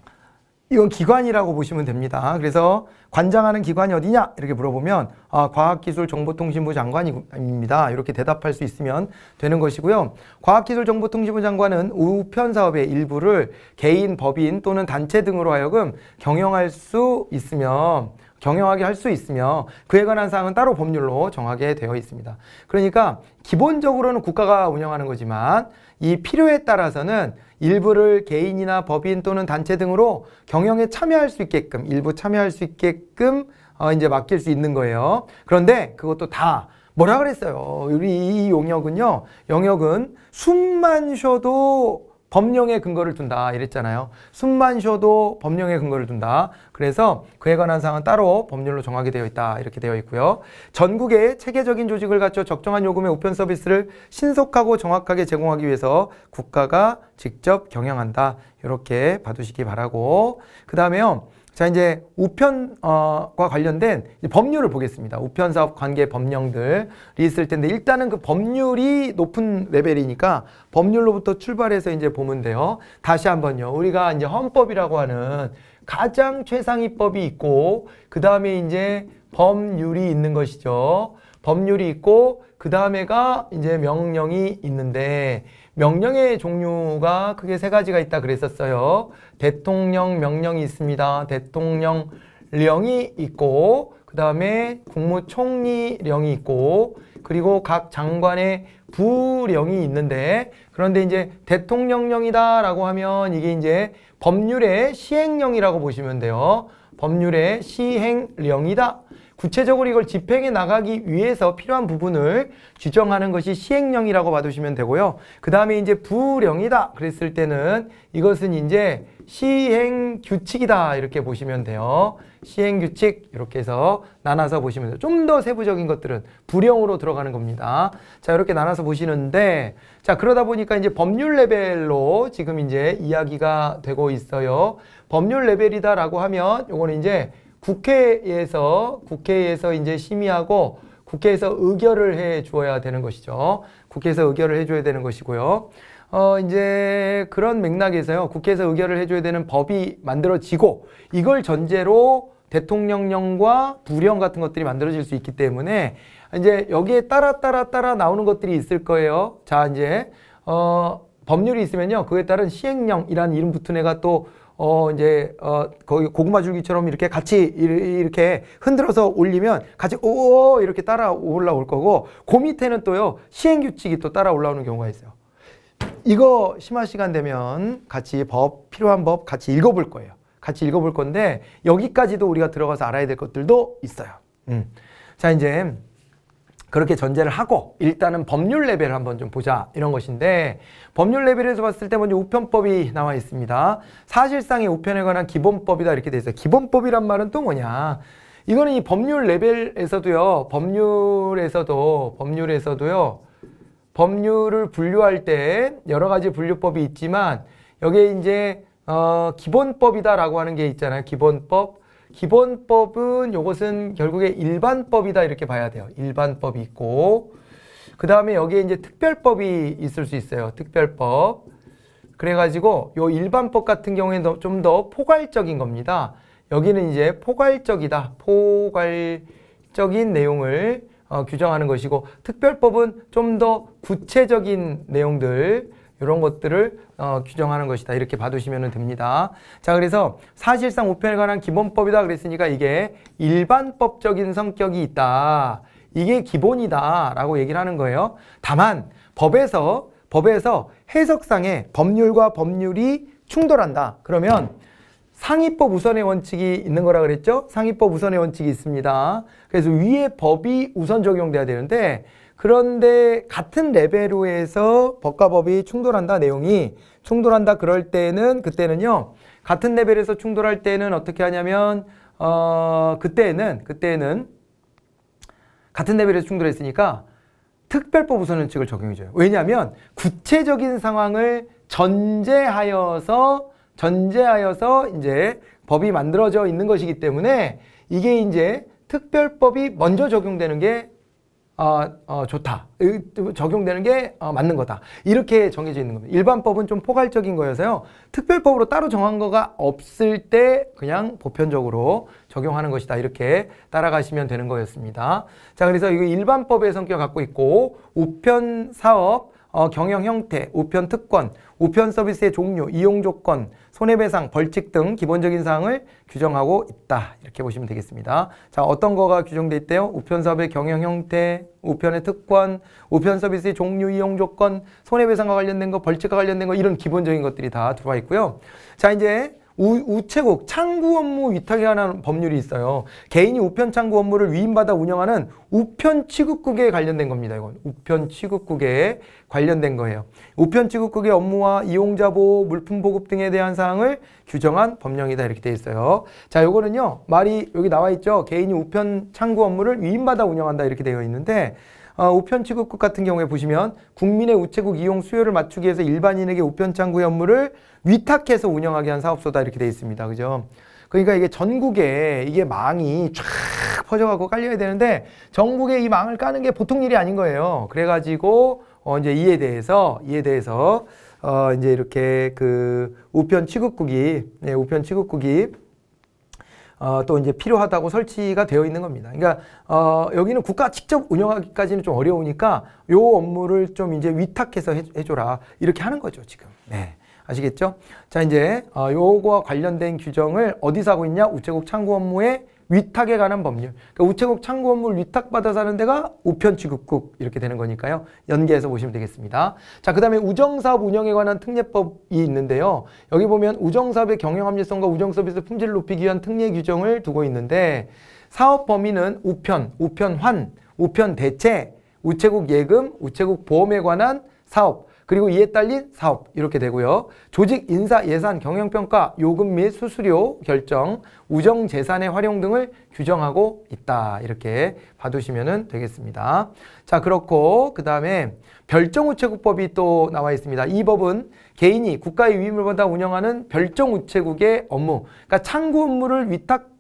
이건 기관이라고 보시면 됩니다. 그래서 관장하는 기관이 어디냐? 이렇게 물어보면 아, 과학기술정보통신부 장관입니다. 이렇게 대답할 수 있으면 되는 것이고요. 과학기술정보통신부 장관은 우편 사업의 일부를 개인, 법인 또는 단체 등으로 하여금 경영할 수있으면 정형하게 할 수 있으며 그에 관한 사항은 따로 법률로 정하게 되어 있습니다. 그러니까 기본적으로는 국가가 운영하는 거지만 이 필요에 따라서는 일부를 개인이나 법인 또는 단체 등으로 경영에 참여할 수 있게끔 일부 참여할 수 있게끔 어, 이제 맡길 수 있는 거예요. 그런데 그것도 다 뭐라 그랬어요? 우리 이 용역은요. 영역은 숨만 쉬어도 법령의 근거를 둔다 이랬잖아요. 숨만 쉬어도 법령의 근거를 둔다. 그래서 그에 관한 사항은 따로 법률로 정하게 되어 있다. 이렇게 되어 있고요. 전국에 체계적인 조직을 갖춰 적정한 요금의 우편 서비스를 신속하고 정확하게 제공하기 위해서 국가가 직접 경영한다. 이렇게 봐두시기 바라고 그 다음에요. 자, 이제 우편과 관련된 법률을 보겠습니다. 우편사업 관계 법령들이 있을 텐데, 일단은 그 법률이 높은 레벨이니까 법률로부터 출발해서 이제 보면 돼요. 다시 한번요. 우리가 이제 헌법이라고 하는 가장 최상위법이 있고, 그 다음에 이제 법률이 있는 것이죠. 법률이 있고, 그 다음에가 이제 명령이 있는데, 명령의 종류가 크게 세 가지가 있다 그랬었어요. 대통령 명령이 있습니다. 대통령령이 있고 그 다음에 국무총리령이 있고 그리고 각 장관의 부령이 있는데 그런데 이제 대통령령이다 라고 하면 이게 이제 법률의 시행령이라고 보시면 돼요. 법률의 시행령이다 구체적으로 이걸 집행해 나가기 위해서 필요한 부분을 지정하는 것이 시행령이라고 봐두시면 되고요. 그 다음에 이제 부령이다 그랬을 때는 이것은 이제 시행 규칙이다 이렇게 보시면 돼요. 시행 규칙 이렇게 해서 나눠서 보시면 돼요. 좀 더 세부적인 것들은 부령으로 들어가는 겁니다. 자 이렇게 나눠서 보시는데 자 그러다 보니까 이제 법률 레벨로 지금 이제 이야기가 되고 있어요. 법률 레벨이다라고 하면 요거는 이제 국회에서 국회에서 이제 심의하고 국회에서 의결을 해 주어야 되는 것이죠. 국회에서 의결을 해 줘야 되는 것이고요. 어 이제 그런 맥락에서요. 국회에서 의결을 해 줘야 되는 법이 만들어지고 이걸 전제로 대통령령과 부령 같은 것들이 만들어질 수 있기 때문에 이제 여기에 따라 따라 따라 나오는 것들이 있을 거예요. 자, 이제 어 법률이 있으면요. 그에 따른 시행령이라는 이름 붙은 애가 또어 이제 어 거기 고구마 줄기처럼 이렇게 같이 이렇게 흔들어서 올리면 같이 오 이렇게 따라 올라올 거고 그 밑에는 또요 시행 규칙이 또 따라 올라오는 경우가 있어요. 이거 심화 시간 되면 같이 법 필요한 법 같이 읽어볼 거예요. 같이 읽어볼 건데 여기까지도 우리가 들어가서 알아야 될 것들도 있어요. 음. 자 이제 그렇게 전제를 하고 일단은 법률 레벨을 한번 좀 보자 이런 것인데 법률 레벨에서 봤을 때 먼저 우편법이 나와 있습니다. 사실상의 우편에 관한 기본법이다 이렇게 돼 있어요. 기본법이란 말은 또 뭐냐? 이거는 이 법률 레벨에서도요. 법률에서도 법률에서도요. 법률을 분류할 때 여러 가지 분류법이 있지만 여기에 이제 어, 기본법이다라고 하는 게 있잖아요. 기본법 기본법은 이것은 결국에 일반법이다 이렇게 봐야 돼요. 일반법이 있고 그 다음에 여기에 이제 특별법이 있을 수 있어요. 특별법. 그래가지고 요 일반법 같은 경우에는 좀 더 포괄적인 겁니다. 여기는 이제 포괄적이다. 포괄적인 내용을 어, 규정하는 것이고 특별법은 좀 더 구체적인 내용들 이런 것들을 어, 규정하는 것이다. 이렇게 봐두시면 됩니다. 자, 그래서 사실상 우편에 관한 기본법이다 그랬으니까 이게 일반법적인 성격이 있다. 이게 기본이다 라고 얘기를 하는 거예요. 다만 법에서 법에서 해석상에 법률과 법률이 충돌한다. 그러면 상위법 우선의 원칙이 있는 거라 그랬죠? 상위법 우선의 원칙이 있습니다. 그래서 위에 법이 우선 적용돼야 되는데 그런데 같은 레벨로에서 법과 법이 충돌한다 내용이 충돌한다 그럴 때는 그때는요. 같은 레벨에서 충돌할 때는 어떻게 하냐면 어 그때는 그때는 같은 레벨에서 충돌했으니까 특별법 우선 원칙을 적용해 줘요. 왜냐하면 구체적인 상황을 전제하여서 전제하여서 이제 법이 만들어져 있는 것이기 때문에 이게 이제 특별법이 먼저 적용되는 게 어, 어, 좋다. 적용되는 게 어, 맞는 거다. 이렇게 정해져 있는 겁니다. 일반법은 좀 포괄적인 거여서요. 특별법으로 따로 정한 거가 없을 때 그냥 보편적으로 적용하는 것이다. 이렇게 따라가시면 되는 거였습니다. 자, 그래서 이거 일반법의 성격을 갖고 있고 우편 사업, 어, 경영 형태, 우편 특권, 우편 서비스의 종류, 이용 조건, 손해배상, 벌칙 등 기본적인 사항을 규정하고 있다. 이렇게 보시면 되겠습니다. 자, 어떤 거가 규정돼 있대요? 우편 사업의 경영 형태, 우편의 특권, 우편 서비스의 종류 이용 조건, 손해배상과 관련된 거, 벌칙과 관련된 거 이런 기본적인 것들이 다 들어와 있고요. 자, 이제 우, 우체국 창구 업무 위탁에 관한 법률이 있어요. 개인이 우편 창구 업무를 위임받아 운영하는 우편 취급국에 관련된 겁니다. 이건 우편 취급국에 관련된 거예요. 우편 취급국의 업무와 이용자 보호, 물품 보급 등에 대한 사항을 규정한 법령이다 이렇게 돼 있어요. 자, 요거는요. 말이 여기 나와 있죠. 개인이 우편 창구 업무를 위임받아 운영한다 이렇게 되어 있는데 어, 우편 취급국 같은 경우에 보시면 국민의 우체국 이용 수요를 맞추기 위해서 일반인에게 우편 창구 업무를 위탁해서 운영하게 한 사업소다 이렇게 돼 있습니다. 그죠? 그러니까 이게 전국에 이게 망이 쫙 퍼져갖고 깔려야 되는데 전국에 이 망을 까는 게 보통 일이 아닌 거예요. 그래가지고 어 이제 이에 대해서 이에 대해서 어 이제 이렇게 그 우편 취급국이 네, 우편 취급국이 어, 또 이제 필요하다고 설치가 되어 있는 겁니다. 그러니까 어, 여기는 국가 직접 운영하기까지는 좀 어려우니까 요 업무를 좀 이제 위탁해서 해, 줘라 이렇게 하는 거죠 지금. 네. 아시겠죠? 자 이제 어, 요거와 관련된 규정을 어디서 하고 있냐? 우체국 창구 업무에 위탁에 관한 법률. 그러니까 우체국 창구 업무를 위탁받아서 하는 데가 우편 취급국 이렇게 되는 거니까요. 연계해서 보시면 되겠습니다. 자, 그 다음에 우정사업 운영에 관한 특례법이 있는데요. 여기 보면 우정사업의 경영합리성과 우정서비스 품질을 높이기 위한 특례 규정을 두고 있는데 사업 범위는 우편, 우편환, 우편대체, 우체국 예금, 우체국 보험에 관한 사업, 그리고 이에 딸린 사업 이렇게 되고요. 조직 인사 예산 경영평가 요금 및 수수료 결정 우정 재산의 활용 등을 규정하고 있다. 이렇게 봐두시면 되겠습니다. 자 그렇고 그 다음에 별정우체국법이 또 나와 있습니다. 이 법은 개인이 국가의 위임을 받아 운영하는 별정우체국의 업무 그러니까 창구 업무를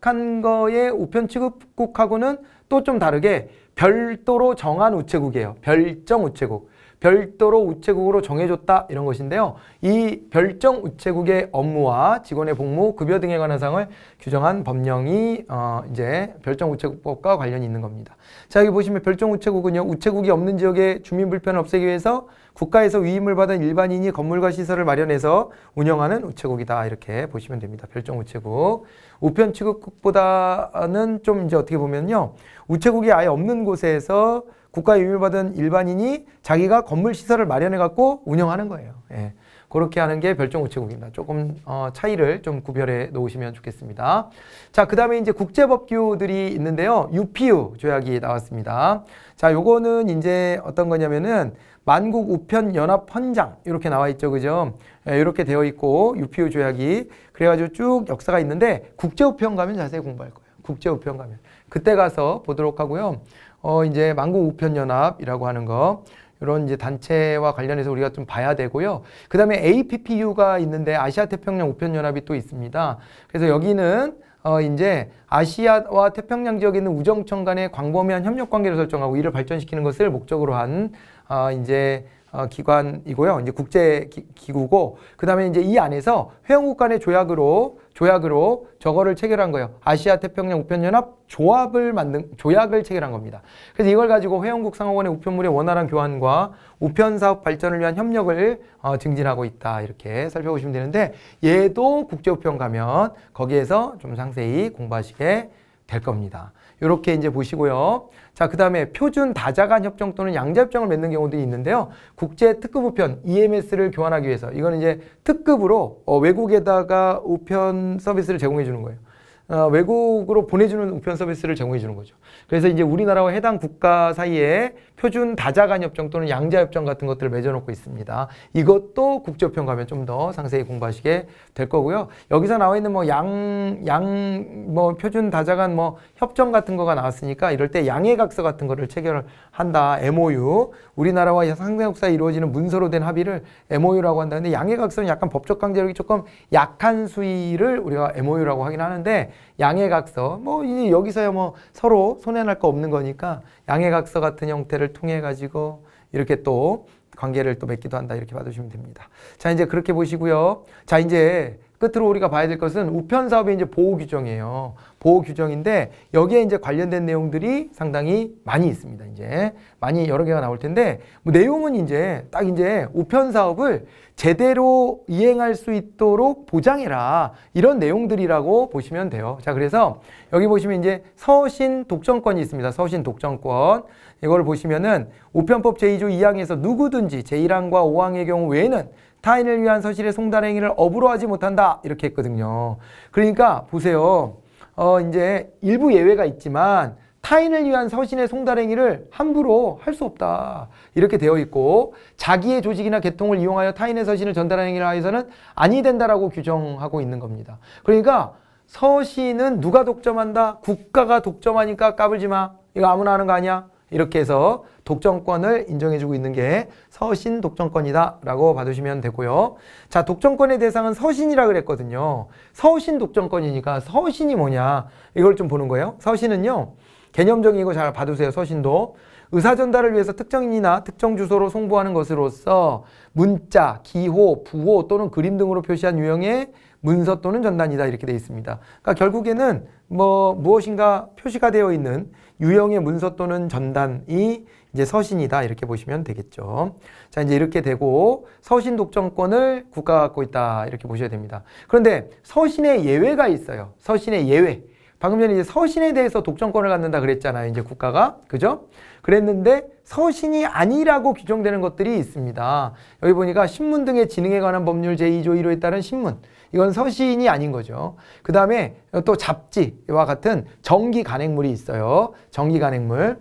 위탁한 거에 우편 취급국하고는 또 좀 다르게 별도로 정한 우체국이에요. 별정 우체국. 별도로 우체국으로 정해줬다 이런 것인데요. 이 별정 우체국의 업무와 직원의 복무, 급여 등에 관한 사항을 규정한 법령이 어 이제 별정 우체국법과 관련이 있는 겁니다. 자 여기 보시면 별정 우체국은요. 우체국이 없는 지역에 주민 불편을 없애기 위해서 국가에서 위임을 받은 일반인이 건물과 시설을 마련해서 운영하는 우체국이다 이렇게 보시면 됩니다. 별정 우체국. 우편 취급국보다는 좀 이제 어떻게 보면요. 우체국이 아예 없는 곳에서 국가 임유받은 일반인이 자기가 건물 시설을 마련해 갖고 운영하는 거예요. 예. 그렇게 하는 게 별종 우체국입니다. 조금 어, 차이를 좀 구별해 놓으시면 좋겠습니다. 자, 그 다음에 이제 국제법규들이 있는데요. UPU 조약이 나왔습니다. 자, 요거는 이제 어떤 거냐면은 만국 우편 연합 헌장 이렇게 나와 있죠, 그죠? 예, 이렇게 되어 있고 UPU 조약이 그래가지고 쭉 역사가 있는데 국제 우편 가면 자세히 공부할 거예요. 국제 우편 가면 그때 가서 보도록 하고요. 어 이제 만국 우편 연합이라고 하는 거 이런 이제 단체와 관련해서 우리가 좀 봐야 되고요. 그 다음에 APPU가 있는데 아시아태평양 우편연합이 또 있습니다. 그래서 여기는 어 이제 아시아와 태평양 지역에 있는 우정청 간의 광범위한 협력 관계를 설정하고 이를 발전시키는 것을 목적으로 한 어, 이제 어, 기관이고요. 이제 국제 기, 구고그 다음에 이제 이 안에서 회원국 간의 조약으로 조약으로 저거를 체결한 거예요. 아시아 태평양 우편연합 조합을 만든 조약을 체결한 겁니다. 그래서 이걸 가지고 회원국 상호원의 우편물의 원활한 교환과 우편 사업 발전을 위한 협력을 어, 증진하고 있다. 이렇게 살펴보시면 되는데 얘도 국제 우편 가면 거기에서 좀 상세히 공부하시게 될 겁니다. 이렇게 이제 보시고요. 자, 그 다음에 표준 다자간 협정 또는 양자 협정을 맺는 경우도 있는데요. 국제 특급 우편 EMS를 교환하기 위해서 이거는 이제 특급으로 어, 외국에다가 우편 서비스를 제공해 주는 거예요. 어, 외국으로 보내주는 우편 서비스를 제공해 주는 거죠. 그래서 이제 우리나라와 해당 국가 사이에 표준 다자 간 협정 또는 양자 협정 같은 것들을 맺어놓고 있습니다. 이것도 국제협정 가면 좀 더 상세히 공부하시게 될 거고요. 여기서 나와 있는 뭐 양, 양, 뭐 표준 다자 간뭐 협정 같은 거가 나왔으니까 이럴 때 양해각서 같은 거를 체결한다. MOU. 우리나라와 상대국 사이 이루어지는 문서로 된 합의를 MOU라고 한다는데 양해각서는 약간 법적 강제력이 조금 약한 수위를 우리가 MOU라고 하긴 하는데 양해각서 뭐이 여기서야 뭐 서로 손해날 거 없는 거니까 양해각서 같은 형태를 통해 가지고 이렇게 또 관계를 또 맺기도 한다 이렇게 봐주시면 됩니다. 자 이제 그렇게 보시고요. 자 이제 끝으로 우리가 봐야 될 것은 우편 사업의 이제 보호 규정이에요. 보호 규정인데 여기에 이제 관련된 내용들이 상당히 많이 있습니다. 이제 많이 여러 개가 나올 텐데 뭐 내용은 이제 딱 이제 우편 사업을 제대로 이행할 수 있도록 보장해라. 이런 내용들이라고 보시면 돼요. 자, 그래서 여기 보시면 이제 서신 독점권이 있습니다. 서신 독점권. 이걸 보시면은 우편법 제2조 2항에서 누구든지 제1항과 5항의 경우 외에는 타인을 위한 서실의 송달 행위를 업으로 하지 못한다. 이렇게 했거든요. 그러니까 보세요. 어, 이제 일부 예외가 있지만 타인을 위한 서신의 송달행위를 함부로 할 수 없다. 이렇게 되어 있고 자기의 조직이나 계통을 이용하여 타인의 서신을 전달하는 행위라 해서는 아니 된다라고 규정하고 있는 겁니다. 그러니까 서신은 누가 독점한다? 국가가 독점하니까 까불지 마. 이거 아무나 하는 거 아니야? 이렇게 해서 독점권을 인정해주고 있는 게 서신 독점권이다라고 봐주시면 되고요. 자, 독점권의 대상은 서신이라 그랬거든요. 서신 독점권이니까 서신이 뭐냐 이걸 좀 보는 거예요. 서신은요. 개념적이고잘 봐두세요. 서신도. 의사 전달을 위해서 특정인이나 특정 주소로 송부하는 것으로서 문자, 기호, 부호 또는 그림 등으로 표시한 유형의 문서 또는 전단이다 이렇게 되어 있습니다. 그러니까 결국에는 뭐 무엇인가 표시가 되어 있는 유형의 문서 또는 전단이 이제 서신이다 이렇게 보시면 되겠죠. 자 이제 이렇게 되고 서신 독점권을 국가가 갖고 있다 이렇게 보셔야 됩니다. 그런데 서신의 예외가 있어요. 서신의 예외. 방금 전에 이제 서신에 대해서 독점권을 갖는다 그랬잖아요. 이제 국가가. 그죠? 그랬는데 서신이 아니라고 규정되는 것들이 있습니다. 여기 보니까 신문 등의 지능에 관한 법률 제2조 1호에 따른 신문. 이건 서신이 아닌 거죠. 그 다음에 또 잡지와 같은 정기 간행물이 있어요. 정기 간행물.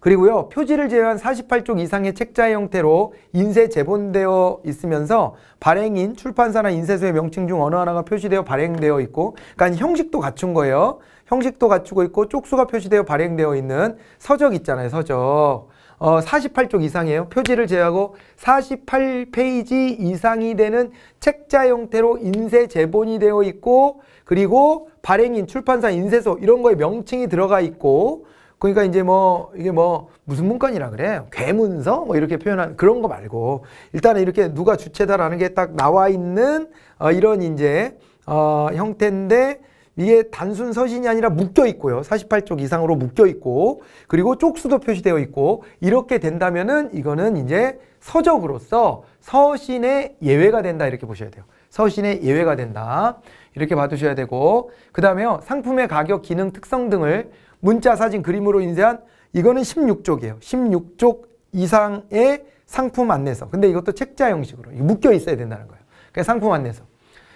그리고요 표지를 제외한 48쪽 이상의 책자의 형태로 인쇄 재본되어 있으면서 발행인, 출판사나 인쇄소의 명칭 중 어느 하나가 표시되어 발행되어 있고 그러니까 형식도 갖춘 거예요. 형식도 갖추고 있고 쪽수가 표시되어 발행되어 있는 서적 있잖아요. 서적. 어, 48쪽 이상이에요. 표지를 제외하고 48페이지 이상이 되는 책자 형태로 인쇄 재본이 되어 있고 그리고 발행인, 출판사, 인쇄소 이런 거에 명칭이 들어가 있고 그러니까 이제 뭐 이게 뭐 무슨 문건이라 그래 괴문서 뭐 이렇게 표현한 그런 거 말고 일단은 이렇게 누가 주체다라는 게 딱 나와 있는 어, 이런 이제 어, 형태인데 이게 단순 서신이 아니라 묶여 있고요. 48쪽 이상으로 묶여 있고 그리고 쪽수도 표시되어 있고 이렇게 된다면은 이거는 이제 서적으로서 서신의 예외가 된다 이렇게 보셔야 돼요. 서신의 예외가 된다. 이렇게 봐두셔야 되고 그다음에 상품의 가격, 기능, 특성 등을 문자, 사진, 그림으로 인쇄한 이거는 16쪽이에요. 16쪽 이상의 상품 안내서. 근데 이것도 책자 형식으로 묶여 있어야 된다는 거예요. 그 상품 안내서.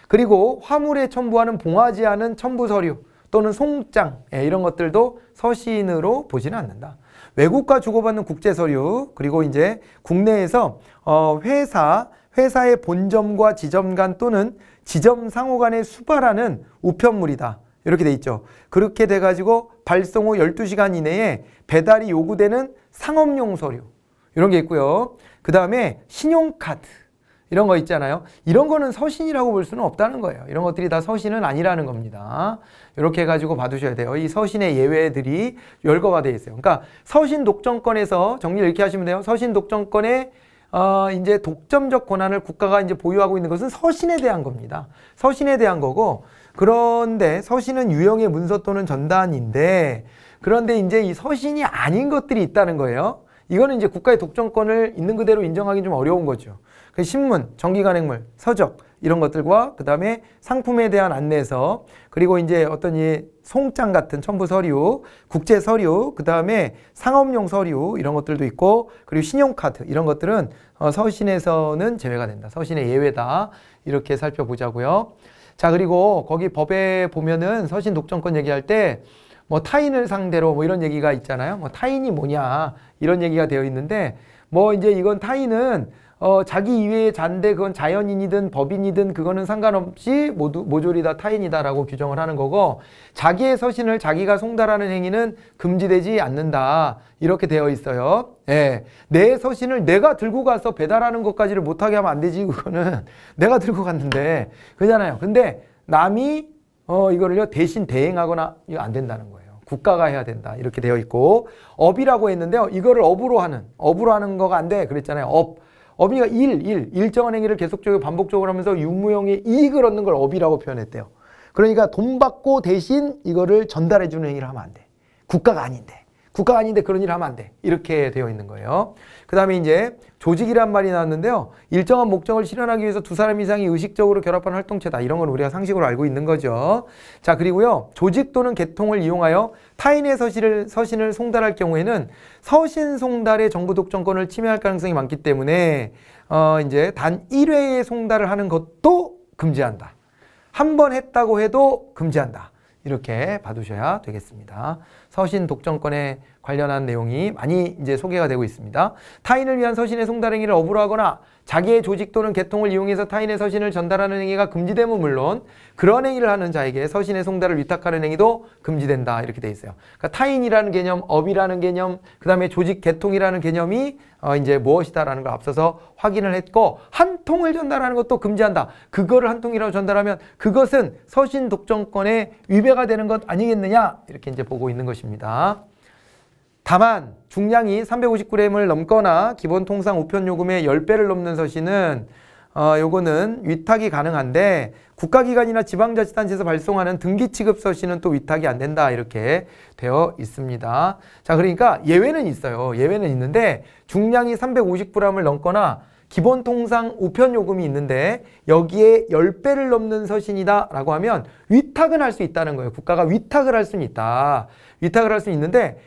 그리고 화물에 첨부하는 봉하지 않은 첨부 서류 또는 송장 예, 이런 것들도 서신으로 보지는 않는다. 외국과 주고받는 국제 서류 그리고 이제 국내에서 어, 회사 회사의 본점과 지점 간 또는 지점 상호 간의 수발하는 우편물이다. 이렇게 돼 있죠. 그렇게 돼가지고 발송 후 12시간 이내에 배달이 요구되는 상업용 서류 이런 게 있고요. 그 다음에 신용카드 이런 거 있잖아요. 이런 거는 서신이라고 볼 수는 없다는 거예요. 이런 것들이 다 서신은 아니라는 겁니다. 이렇게 해가지고 봐두셔야 돼요. 이 서신의 예외들이 열거가 되어 있어요. 그러니까 서신 독점권에서 정리를 이렇게 하시면 돼요. 서신 독점권에 어, 이제 독점적 권한을 국가가 이제 보유하고 있는 것은 서신에 대한 겁니다. 서신에 대한 거고 그런데 서신은 유형의 문서 또는 전단인데 그런데 이제 이 서신이 아닌 것들이 있다는 거예요. 이거는 이제 국가의 독점권을 있는 그대로 인정하기 좀 어려운 거죠. 그 신문, 정기간행물, 서적 이런 것들과 그 다음에 상품에 대한 안내서 그리고 이제 어떤 이 송장 같은 첨부 서류, 국제 서류, 그 다음에 상업용 서류 이런 것들도 있고 그리고 신용카드 이런 것들은 어, 서신에서는 제외가 된다. 서신의 예외다. 이렇게 살펴보자고요. 자, 그리고 거기 법에 보면은 서신 독점권 얘기할 때 뭐 타인을 상대로 뭐 이런 얘기가 있잖아요. 뭐 타인이 뭐냐 이런 얘기가 되어 있는데 뭐 이제 이건 타인은 어, 자기 이외의 잔데 그건 자연인이든 법인이든 그거는 상관없이 모두 모조리 다 타인이다라고 규정을 하는 거고 자기의 서신을 자기가 송달하는 행위는 금지되지 않는다 이렇게 되어 있어요. 예, 내 서신을 내가 들고 가서 배달하는 것까지를 못하게 하면 안 되지 그거는 *laughs* 내가 들고 갔는데 그잖아요. 근데 남이 어 이거를요 대신 대행하거나 이거 안 된다는 거예요. 국가가 해야 된다 이렇게 되어 있고 업이라고 했는데요 이거를 업으로 하는 업으로 하는 거가 안 돼 그랬잖아요 업 업이가 일, 일, 일정한 행위를 계속적으로 반복적으로 하면서 유무형의 이익을 얻는 걸 업이라고 표현했대요. 그러니까 돈 받고 대신 이거를 전달해주는 행위를 하면 안 돼. 국가가 아닌데. 국가가 아닌데 그런 일을 하면 안 돼. 이렇게 되어 있는 거예요. 그 다음에 이제 조직이란 말이 나왔는데요. 일정한 목적을 실현하기 위해서 두 사람 이상이 의식적으로 결합한 활동체다. 이런 건 우리가 상식으로 알고 있는 거죠. 자, 그리고요. 조직 또는 계통을 이용하여 타인의 서신을, 서신을 송달할 경우에는 서신 송달의 정부 독점권을 침해할 가능성이 많기 때문에 어, 이제 단 1회의 송달을 하는 것도 금지한다. 한 번 했다고 해도 금지한다. 이렇게 봐두셔야 되겠습니다. 서신 독점권에 관련한 내용이 많이 이제 소개가 되고 있습니다. 타인을 위한 서신의 송달행위를 억울하거나 자기의 조직 또는 계통을 이용해서 타인의 서신을 전달하는 행위가 금지됨은 물론 그런 행위를 하는 자에게 서신의 송달을 위탁하는 행위도 금지된다 이렇게 돼 있어요. 그러니까 타인이라는 개념, 업이라는 개념, 그 다음에 조직 계통이라는 개념이 어 이제 무엇이다라는 걸 앞서서 확인을 했고 한 통을 전달하는 것도 금지한다. 그거를 한 통이라고 전달하면 그것은 서신 독점권에 위배가 되는 것 아니겠느냐 이렇게 이제 보고 있는 것입니다. 다만 중량이 350g을 넘거나 기본 통상 우편 요금의 10배를 넘는 서신은 어, 요거는 위탁이 가능한데 국가기관이나 지방자치단체에서 발송하는 등기 취급 서신은 또 위탁이 안 된다 이렇게 되어 있습니다. 자 그러니까 예외는 있어요. 예외는 있는데 중량이 350g을 넘거나 기본 통상 우편 요금이 있는데 여기에 10배를 넘는 서신이다 라고 하면 위탁은 할 수 있다는 거예요. 국가가 위탁을 할 수는 있다. 위탁을 할 수 있는데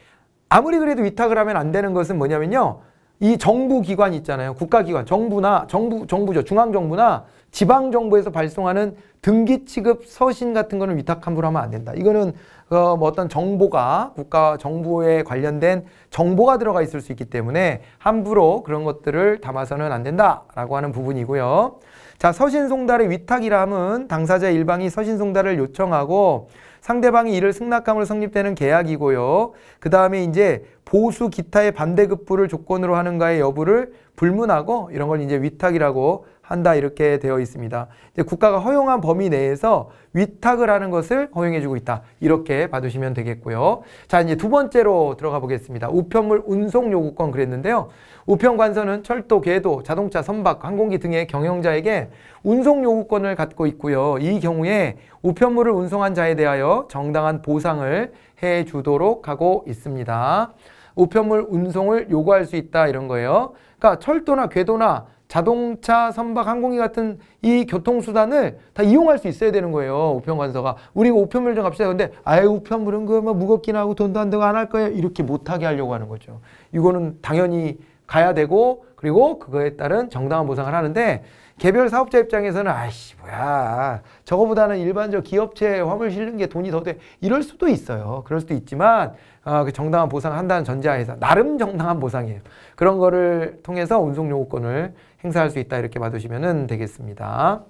아무리 그래도 위탁을 하면 안 되는 것은 뭐냐면요. 이 정부 기관 있잖아요. 국가기관, 정부나 정부 정부죠. 중앙 정부나 지방 정부에서 발송하는 등기 취급 서신 같은 거는 위탁 함부로 하면 안 된다. 이거는 어, 뭐 어떤 정보가 국가 정부에 관련된 정보가 들어가 있을 수 있기 때문에 함부로 그런 것들을 담아서는 안 된다라고 하는 부분이고요. 자, 서신 송달의 위탁이라 함은 당사자 일방이 서신 송달을 요청하고 상대방이 이를 승낙함으로 성립되는 계약이고요. 그 다음에 이제 보수 기타의 반대급부를 조건으로 하는가의 여부를 불문하고 이런 걸 이제 위탁이라고 한다 이렇게 되어 있습니다. 이제 국가가 허용한 범위 내에서 위탁을 하는 것을 허용해주고 있다. 이렇게 봐두시면 되겠고요. 자 이제 두 번째로 들어가 보겠습니다. 우편물 운송 요구권 그랬는데요. 우편관서는 철도, 궤도, 자동차, 선박, 항공기 등의 경영자에게 운송 요구권을 갖고 있고요. 이 경우에 우편물을 운송한 자에 대하여 정당한 보상을 해주도록 하고 있습니다. 우편물 운송을 요구할 수 있다 이런 거예요. 그러니까 철도나 궤도나 자동차, 선박, 항공기 같은 이 교통수단을 다 이용할 수 있어야 되는 거예요. 우편 관서가. 우리 우편물정 갑시다. 근데 아예 우편물은 그뭐 무겁긴 하고 돈도 안 되고 안 할 거예요. 이렇게 못하게 하려고 하는 거죠. 이거는 당연히 가야 되고 그리고 그거에 따른 정당한 보상을 하는데 개별 사업자 입장에서는 아이씨 뭐야 저거보다는 일반적 기업체 화물 실는 게 돈이 더돼 이럴 수도 있어요 그럴 수도 있지만 어, 그 정당한 보상을 한다는 전제하에서 나름 정당한 보상이에요 그런 거를 통해서 운송 요구권을 행사할 수 있다 이렇게 봐두시면 되겠습니다.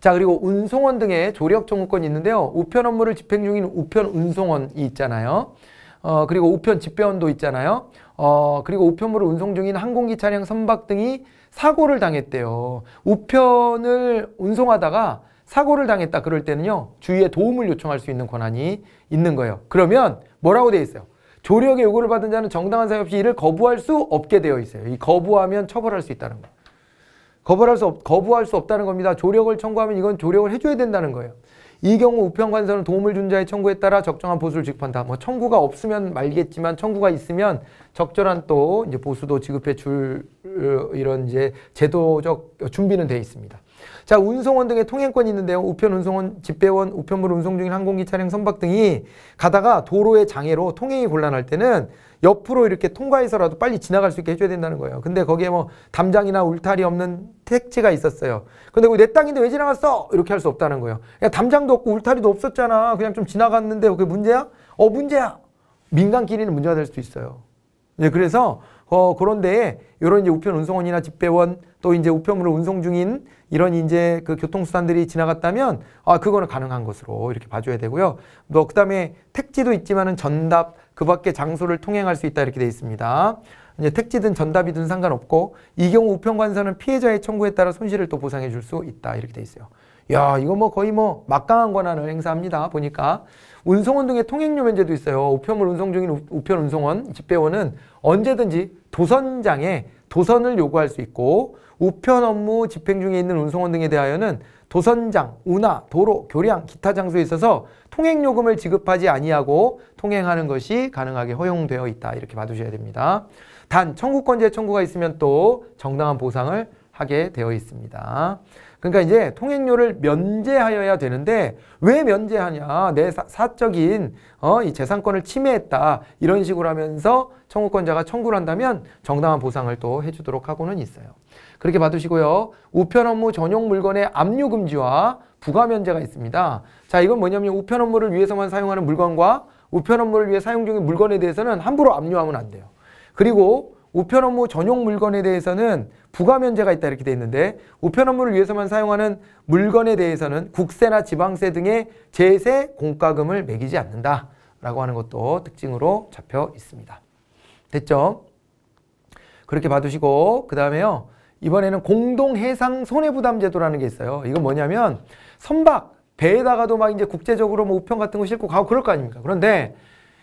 자 그리고 운송원 등의 조력 청구권이 있는데요. 우편 업무를 집행 중인 우편 운송원이 있잖아요. 어, 그리고 우편 집배원도 있잖아요. 어, 그리고 우편물을 운송 중인 항공기 차량 선박 등이 사고를 당했대요. 우편을 운송하다가 사고를 당했다 그럴 때는요. 주위에 도움을 요청할 수 있는 권한이 있는 거예요. 그러면 뭐라고 돼 있어요? 조력의 요구를 받은 자는 정당한 사유 없이 이를 거부할 수 없게 되어 있어요. 이 거부하면 처벌할 수 있다는 거. 거부할 수 없, 거부할 수 없다는 겁니다. 조력을 청구하면 이건 조력을 해줘야 된다는 거예요. 이 경우 우편관서는 도움을 준 자의 청구에 따라 적정한 보수를 지급한다. 뭐 청구가 없으면 말겠지만 청구가 있으면 적절한 또 이제 보수도 지급해 줄 어, 이런 이제 제도적 준비는 돼 있습니다. 자, 운송원 등의 통행권이 있는데요. 우편 운송원, 집배원, 우편물 운송 중인 항공기 차량, 선박 등이 가다가 도로의 장애로 통행이 곤란할 때는 옆으로 이렇게 통과해서라도 빨리 지나갈 수 있게 해줘야 된다는 거예요. 근데 거기에 뭐 담장이나 울타리 없는 택지가 있었어요. 근데 내 땅인데 왜 지나갔어? 이렇게 할 수 없다는 거예요. 야, 그러니까 담장도 없고 울타리도 없었잖아. 그냥 좀 지나갔는데 그게 문제야? 어, 문제야. 민간끼리는 문제가 될 수도 있어요. 예, 그래서 어, 그런데 이런 이제 우편 운송원이나 집배원 또 이제 우편물을 운송 중인 이런 이제 그 교통수단들이 지나갔다면 아, 그거는 가능한 것으로 이렇게 봐줘야 되고요. 또 뭐 그다음에 택지도 있지만은 전답 그 밖에 장소를 통행할 수 있다 이렇게 돼 있습니다. 이제 택지든 전답이든 상관없고 이 경우 우편관사는 피해자의 청구에 따라 손실을 또 보상해 줄 수 있다 이렇게 돼 있어요. 야 이거 뭐 거의 뭐 막강한 권한을 행사합니다 보니까 운송원 등의 통행료 면제도 있어요. 우편물 운송 중인 우편 운송원, 집배원은 언제든지 도선장에 도선을 요구할 수 있고 우편 업무 집행 중에 있는 운송원 등에 대하여는 도선장, 운하, 도로, 교량, 기타 장소에 있어서 통행요금을 지급하지 아니하고 통행하는 것이 가능하게 허용되어 있다. 이렇게 봐두셔야 됩니다. 단 청구권제 청구가 있으면 또 정당한 보상을 하게 되어 있습니다. 그러니까 이제 통행료를 면제하여야 되는데 왜 면제하냐? 내 사, 적인 어, 이 재산권을 침해했다 이런 식으로 하면서 청구권자가 청구를 한다면 정당한 보상을 또 해주도록 하고는 있어요. 그렇게 봐두시고요. 우편 업무 전용 물건의 압류 금지와 부가 면제가 있습니다. 자, 이건 뭐냐면 우편 업무를 위해서만 사용하는 물건과 우편 업무를 위해 사용 중인 물건에 대해서는 함부로 압류하면 안 돼요. 그리고 우편 업무 전용 물건에 대해서는 부가 면제가 있다 이렇게 돼 있는데 우편 업무를 위해서만 사용하는 물건에 대해서는 국세나 지방세 등의 제세 공과금을 매기지 않는다라고 하는 것도 특징으로 잡혀 있습니다. 됐죠? 그렇게 봐두시고 그 다음에요. 이번에는 공동해상 손해부담 제도라는 게 있어요. 이건 뭐냐면 선박 배에다가도 막 이제 국제적으로 뭐 우편 같은 거 싣고 가고 그럴 거 아닙니까? 그런데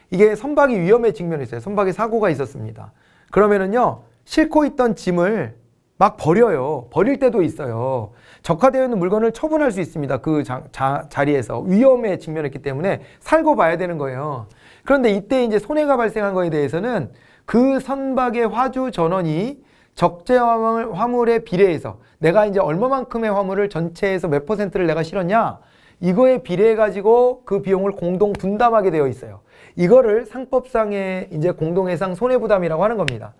이게 선박이 위험에 직면했어요. 선박에 사고가 있었습니다. 그러면은요. 싣고 있던 짐을 막 버려요. 버릴 때도 있어요. 적화되어 있는 물건을 처분할 수 있습니다. 그 자, 자, 자리에서 위험에 직면했기 때문에 살고 봐야 되는 거예요. 그런데 이때 이제 손해가 발생한 거에 대해서는 그 선박의 화주 전원이 적재 화물, 화물에 비례해서 내가 이제 얼마만큼의 화물을 전체에서 몇 퍼센트를 내가 실었냐 이거에 비례해 가지고 그 비용을 공동 분담하게 되어 있어요. 이거를 상법상의 이제 공동해상 손해부담이라고 하는 겁니다.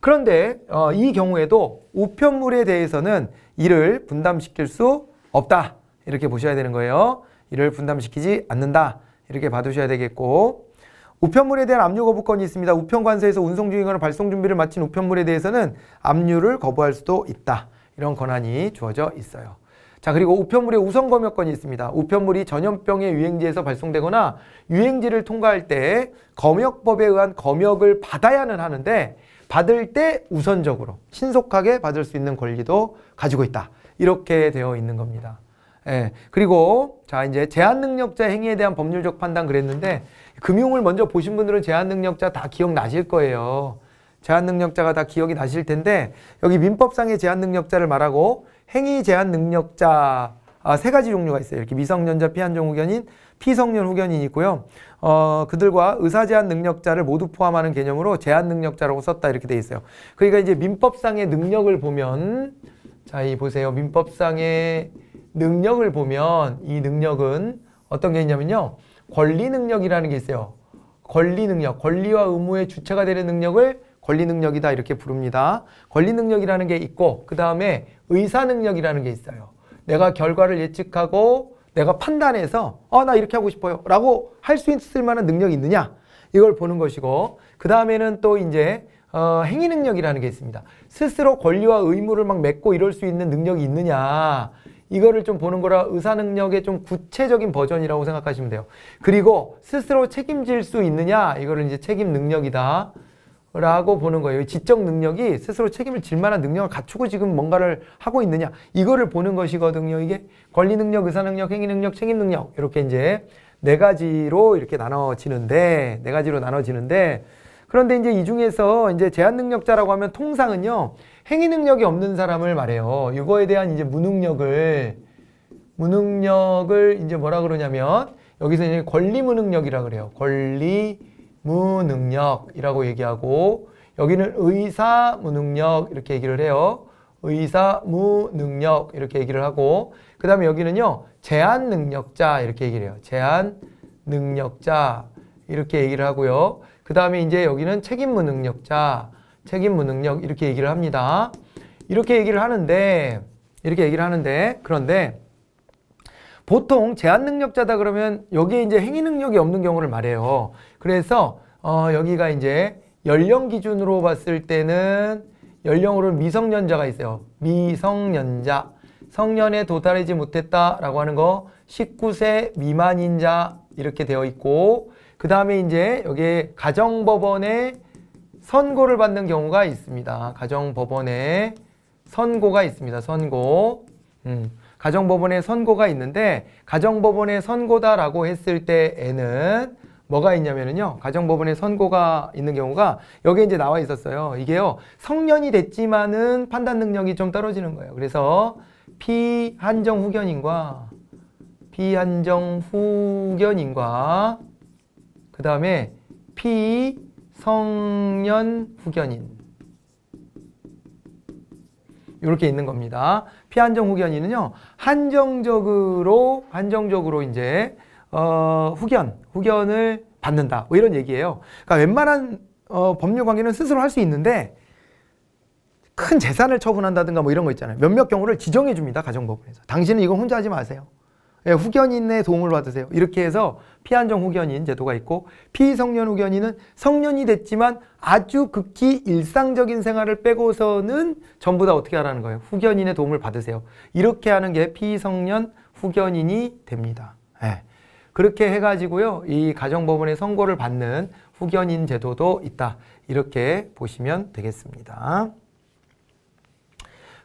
그런데 어, 이 경우에도 우편물에 대해서는 이를 분담시킬 수 없다. 이렇게 보셔야 되는 거예요. 이를 분담시키지 않는다. 이렇게 봐두셔야 되겠고 우편물에 대한 압류 거부권이 있습니다. 우편관서에서 운송 중이거나 발송 준비를 마친 우편물에 대해서는 압류를 거부할 수도 있다. 이런 권한이 주어져 있어요. 자 그리고 우편물의 우선 검역권이 있습니다. 우편물이 전염병의 유행지에서 발송되거나 유행지를 통과할 때 검역법에 의한 검역을 받아야는 하는데 받을 때 우선적으로 신속하게 받을 수 있는 권리도 가지고 있다. 이렇게 되어 있는 겁니다. 예. 그리고 자 이제 제한 능력자 행위에 대한 법률적 판단 그랬는데 금융을 먼저 보신 분들은 제한 능력자 다 기억나실 거예요. 제한 능력자가 다 기억이 나실 텐데 여기 민법상의 제한 능력자를 말하고 행위 제한 능력자 아, 세 가지 종류가 있어요. 이렇게 미성년자 피한정 후견인, 피성년 후견인이 있고요. 어, 그들과 의사 제한 능력자를 모두 포함하는 개념으로 제한 능력자라고 썼다 이렇게 돼 있어요. 그러니까 이제 민법상의 능력을 보면 자, 이 보세요. 민법상의 능력을 보면 이 능력은 어떤 게 있냐면요. 권리 능력이라는 게 있어요. 권리 능력, 권리와 의무의 주체가 되는 능력을 권리 능력이다 이렇게 부릅니다. 권리 능력이라는 게 있고 그 다음에 의사 능력이라는 게 있어요. 내가 결과를 예측하고 내가 판단해서 어나 이렇게 하고 싶어요. 라고 할 수 있을 만한 능력이 있느냐? 이걸 보는 것이고 그 다음에는 또 이제 어, 행위 능력이라는 게 있습니다. 스스로 권리와 의무를 막 맺고 이럴 수 있는 능력이 있느냐 이거를 좀 보는 거라 의사 능력의 좀 구체적인 버전이라고 생각하시면 돼요. 그리고 스스로 책임질 수 있느냐 이거를 이제 책임 능력이다. 라고 보는 거예요. 지적 능력이 스스로 책임을 질 만한 능력을 갖추고 지금 뭔가를 하고 있느냐. 이거를 보는 것이거든요. 이게 권리 능력, 의사 능력, 행위 능력, 책임 능력. 이렇게 이제 네 가지로 이렇게 나눠지는데, 네 가지로 나눠지는데, 그런데 이제 이 중에서 이제 제한 능력자라고 하면 통상은요, 행위 능력이 없는 사람을 말해요. 이거에 대한 이제 무능력을, 무능력을 이제 뭐라 그러냐면, 여기서 이제 권리 무능력이라 그래요. 권리 무능력이라고 얘기하고 여기는 의사 무능력 이렇게 얘기를 해요. 의사 무능력 이렇게 얘기를 하고 그 다음에 여기는요. 제한 능력자 이렇게 얘기를 해요. 제한 능력자 이렇게 얘기를 하고요. 그 다음에 이제 여기는 책임 무능력자 책임 무능력 이렇게 얘기를 합니다. 이렇게 얘기를 하는데 이렇게 얘기를 하는데 그런데 보통 제한 능력자다 그러면 여기에 이제 행위 능력이 없는 경우를 말해요. 그래서 어, 여기가 이제 연령 기준으로 봤을 때는 연령으로 미성년자가 있어요. 미성년자. 성년에 도달하지 못했다라고 하는 거 19세 미만인 자 이렇게 되어 있고 그 다음에 이제 여기에 가정법원에 선고를 받는 경우가 있습니다. 가정법원에 선고가 있습니다. 선고. 음. 가정법원의 선고가 있는데 가정법원의 선고다라고 했을 때에는 뭐가 있냐면요. 가정법원의 선고가 있는 경우가 여기에 이제 나와 있었어요. 이게요. 성년이 됐지만은 판단 능력이 좀 떨어지는 거예요. 그래서 피한정 후견인과 피한정 후견인과 그 다음에 피성년 후견인 이렇게 있는 겁니다. 피한정 후견인은요, 한정적으로, 한정적으로 이제, 어, 후견, 후견을 받는다. 뭐 이런 얘기예요. 그러니까 웬만한 어, 법률 관계는 스스로 할 수 있는데, 큰 재산을 처분한다든가 뭐 이런 거 있잖아요. 몇몇 경우를 지정해 줍니다. 가정법원에서. 당신은 이거 혼자 하지 마세요. 예, 후견인의 도움을 받으세요. 이렇게 해서 피한정 후견인 제도가 있고 피성년 후견인은 성년이 됐지만 아주 극히 일상적인 생활을 빼고서는 전부 다 어떻게 하라는 거예요. 후견인의 도움을 받으세요. 이렇게 하는 게 피성년 후견인이 됩니다. 예. 그렇게 해가지고요. 이 가정법원의 선고를 받는 후견인 제도도 있다. 이렇게 보시면 되겠습니다.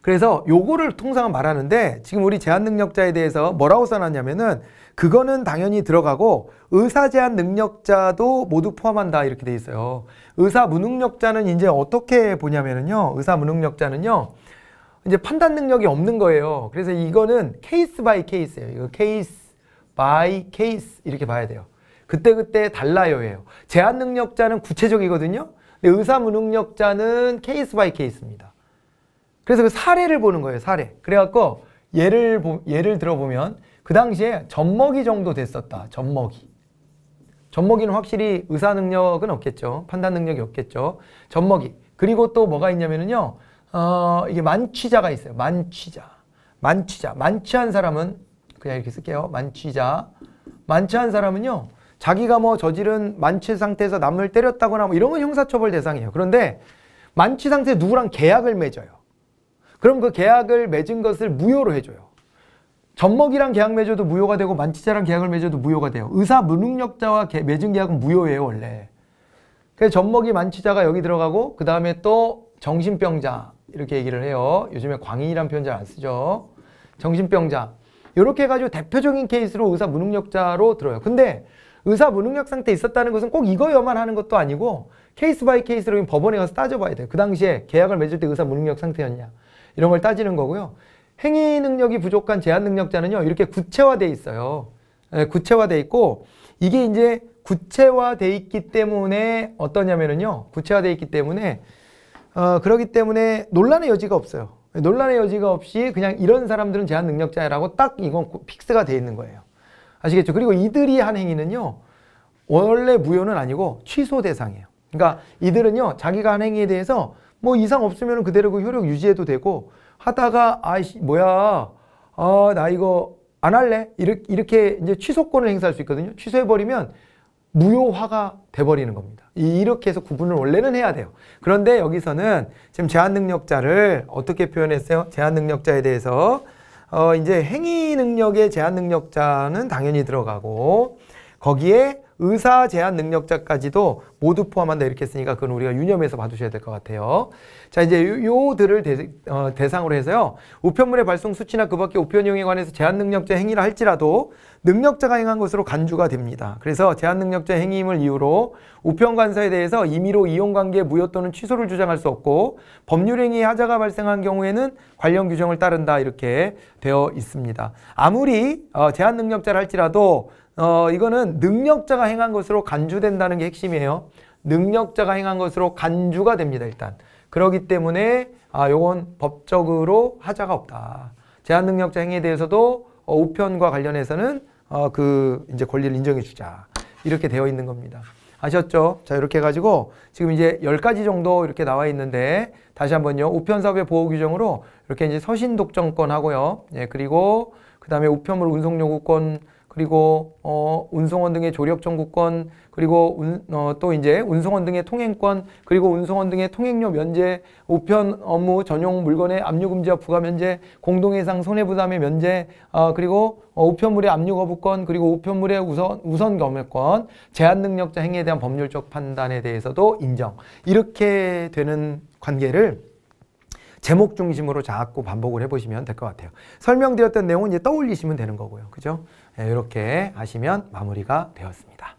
그래서 요거를 통상 말하는데 지금 우리 제한 능력자에 대해서 뭐라고 써놨냐면은 그거는 당연히 들어가고 의사 제한 능력자도 모두 포함한다 이렇게 돼 있어요. 의사 무능력자는 이제 어떻게 보냐면은요. 의사 무능력자는요. 이제 판단 능력이 없는 거예요. 그래서 이거는 케이스 바이 케이스예요. 이거 케이스 바이 케이스 이렇게 봐야 돼요. 그때그때 달라요예요. 제한 능력자는 구체적이거든요. 근데 의사 무능력자는 케이스 바이 케이스입니다. 그래서 그 사례를 보는 거예요, 사례. 그래갖고 예를, 보, 예를 들어보면 그 당시에 젖먹이 정도 됐었다, 젖먹이. 젖먹이는 확실히 의사 능력은 없겠죠. 판단 능력이 없겠죠. 젖먹이. 그리고 또 뭐가 있냐면요. 어, 이게 만취자가 있어요. 만취자. 만취자. 만취한 사람은 그냥 이렇게 쓸게요. 만취자. 만취한 사람은요. 자기가 뭐 저지른 만취 상태에서 남을 때렸다거나 뭐 이런 건 형사처벌 대상이에요. 그런데 만취 상태에 누구랑 계약을 맺어요. 그럼 그 계약을 맺은 것을 무효로 해줘요. 젖먹이랑 계약 맺어도 무효가 되고 만취자랑 계약을 맺어도 무효가 돼요. 의사 무능력자와 개, 맺은 계약은 무효예요 원래. 그래서 젖먹이 만취자가 여기 들어가고 그 다음에 또 정신병자 이렇게 얘기를 해요. 요즘에 광인이란 표현 잘 안 쓰죠. 정신병자 이렇게 해가지고 대표적인 케이스로 의사 무능력자로 들어요. 근데 의사 무능력 상태 있었다는 것은 꼭 이거여만 하는 것도 아니고 케이스 바이 케이스로 법원에 가서 따져봐야 돼요. 그 당시에 계약을 맺을 때 의사 무능력 상태였냐. 이런 걸 따지는 거고요. 행위 능력이 부족한 제한 능력자는요. 이렇게 구체화돼 있어요. 예, 구체화돼 있고 이게 이제 구체화돼 있기 때문에 어떠냐면은요. 구체화돼 있기 때문에 어, 그러기 때문에 논란의 여지가 없어요. 논란의 여지가 없이 그냥 이런 사람들은 제한 능력자라고 딱 이건 픽스가 돼 있는 거예요. 아시겠죠? 그리고 이들이 한 행위는요. 원래 무효는 아니고 취소 대상이에요. 그러니까 이들은요. 자기가 한 행위에 대해서 뭐 이상 없으면 그대로 그 효력 유지해도 되고 하다가 아이씨 뭐야 아 나 이거 안 할래 이렇게, 이렇게 이제 취소권을 행사할 수 있거든요. 취소해버리면 무효화가 돼버리는 겁니다. 이렇게 해서 구분을 원래는 해야 돼요. 그런데 여기서는 지금 제한 능력자를 어떻게 표현했어요? 제한 능력자에 대해서 어 이제 행위 능력의 제한 능력자는 당연히 들어가고 거기에 의사 제한 능력자까지도 모두 포함한다 이렇게 했으니까 그건 우리가 유념해서 봐주셔야 될 것 같아요. 자 이제 요들을 대, 어, 상으로 해서요. 우편물의 발송 수치나 그 밖의 우편용에 관해서 제한 능력자 행위를 할지라도 능력자가 행한 것으로 간주가 됩니다. 그래서 제한 능력자 행위임을 이유로 우편 관사에 대해서 임의로 이용관계 무효 또는 취소를 주장할 수 없고 법률행위 하자가 발생한 경우에는 관련 규정을 따른다 이렇게 되어 있습니다. 아무리 어, 제한 능력자를 할지라도 어, 이거는 능력자가 행한 것으로 간주된다는 게 핵심이에요. 능력자가 행한 것으로 간주가 됩니다, 일단. 그러기 때문에 아, 요건 법적으로 하자가 없다. 제한 능력자 행위에 대해서도 어, 우편과 관련해서는 어, 그 이제 권리를 인정해 주자. 이렇게 되어 있는 겁니다. 아셨죠? 자, 이렇게 해가지고 지금 이제 10가지 정도 이렇게 나와 있는데 다시 한번요. 우편사업의 보호 규정으로 이렇게 이제 서신 독점권 하고요. 예, 그리고 그 다음에 우편물 운송 요구권 그리고 어, 운송원 등의 조력 청구권, 그리고 운, 어, 또 이제 운송원 등의 통행권, 그리고 운송원 등의 통행료 면제, 우편 업무 전용 물건의 압류 금지와 부가 면제, 공동해상 손해부담의 면제, 어, 그리고 어, 우편물의 압류 거부권, 그리고 우편물의 우선 우선 검역권, 제한 능력자 행위에 대한 법률적 판단에 대해서도 인정. 이렇게 되는 관계를 제목 중심으로 자꾸 반복을 해보시면 될 것 같아요. 설명드렸던 내용은 이제 떠올리시면 되는 거고요. 그죠? 네, 이렇게 하시면 마무리가 되었습니다.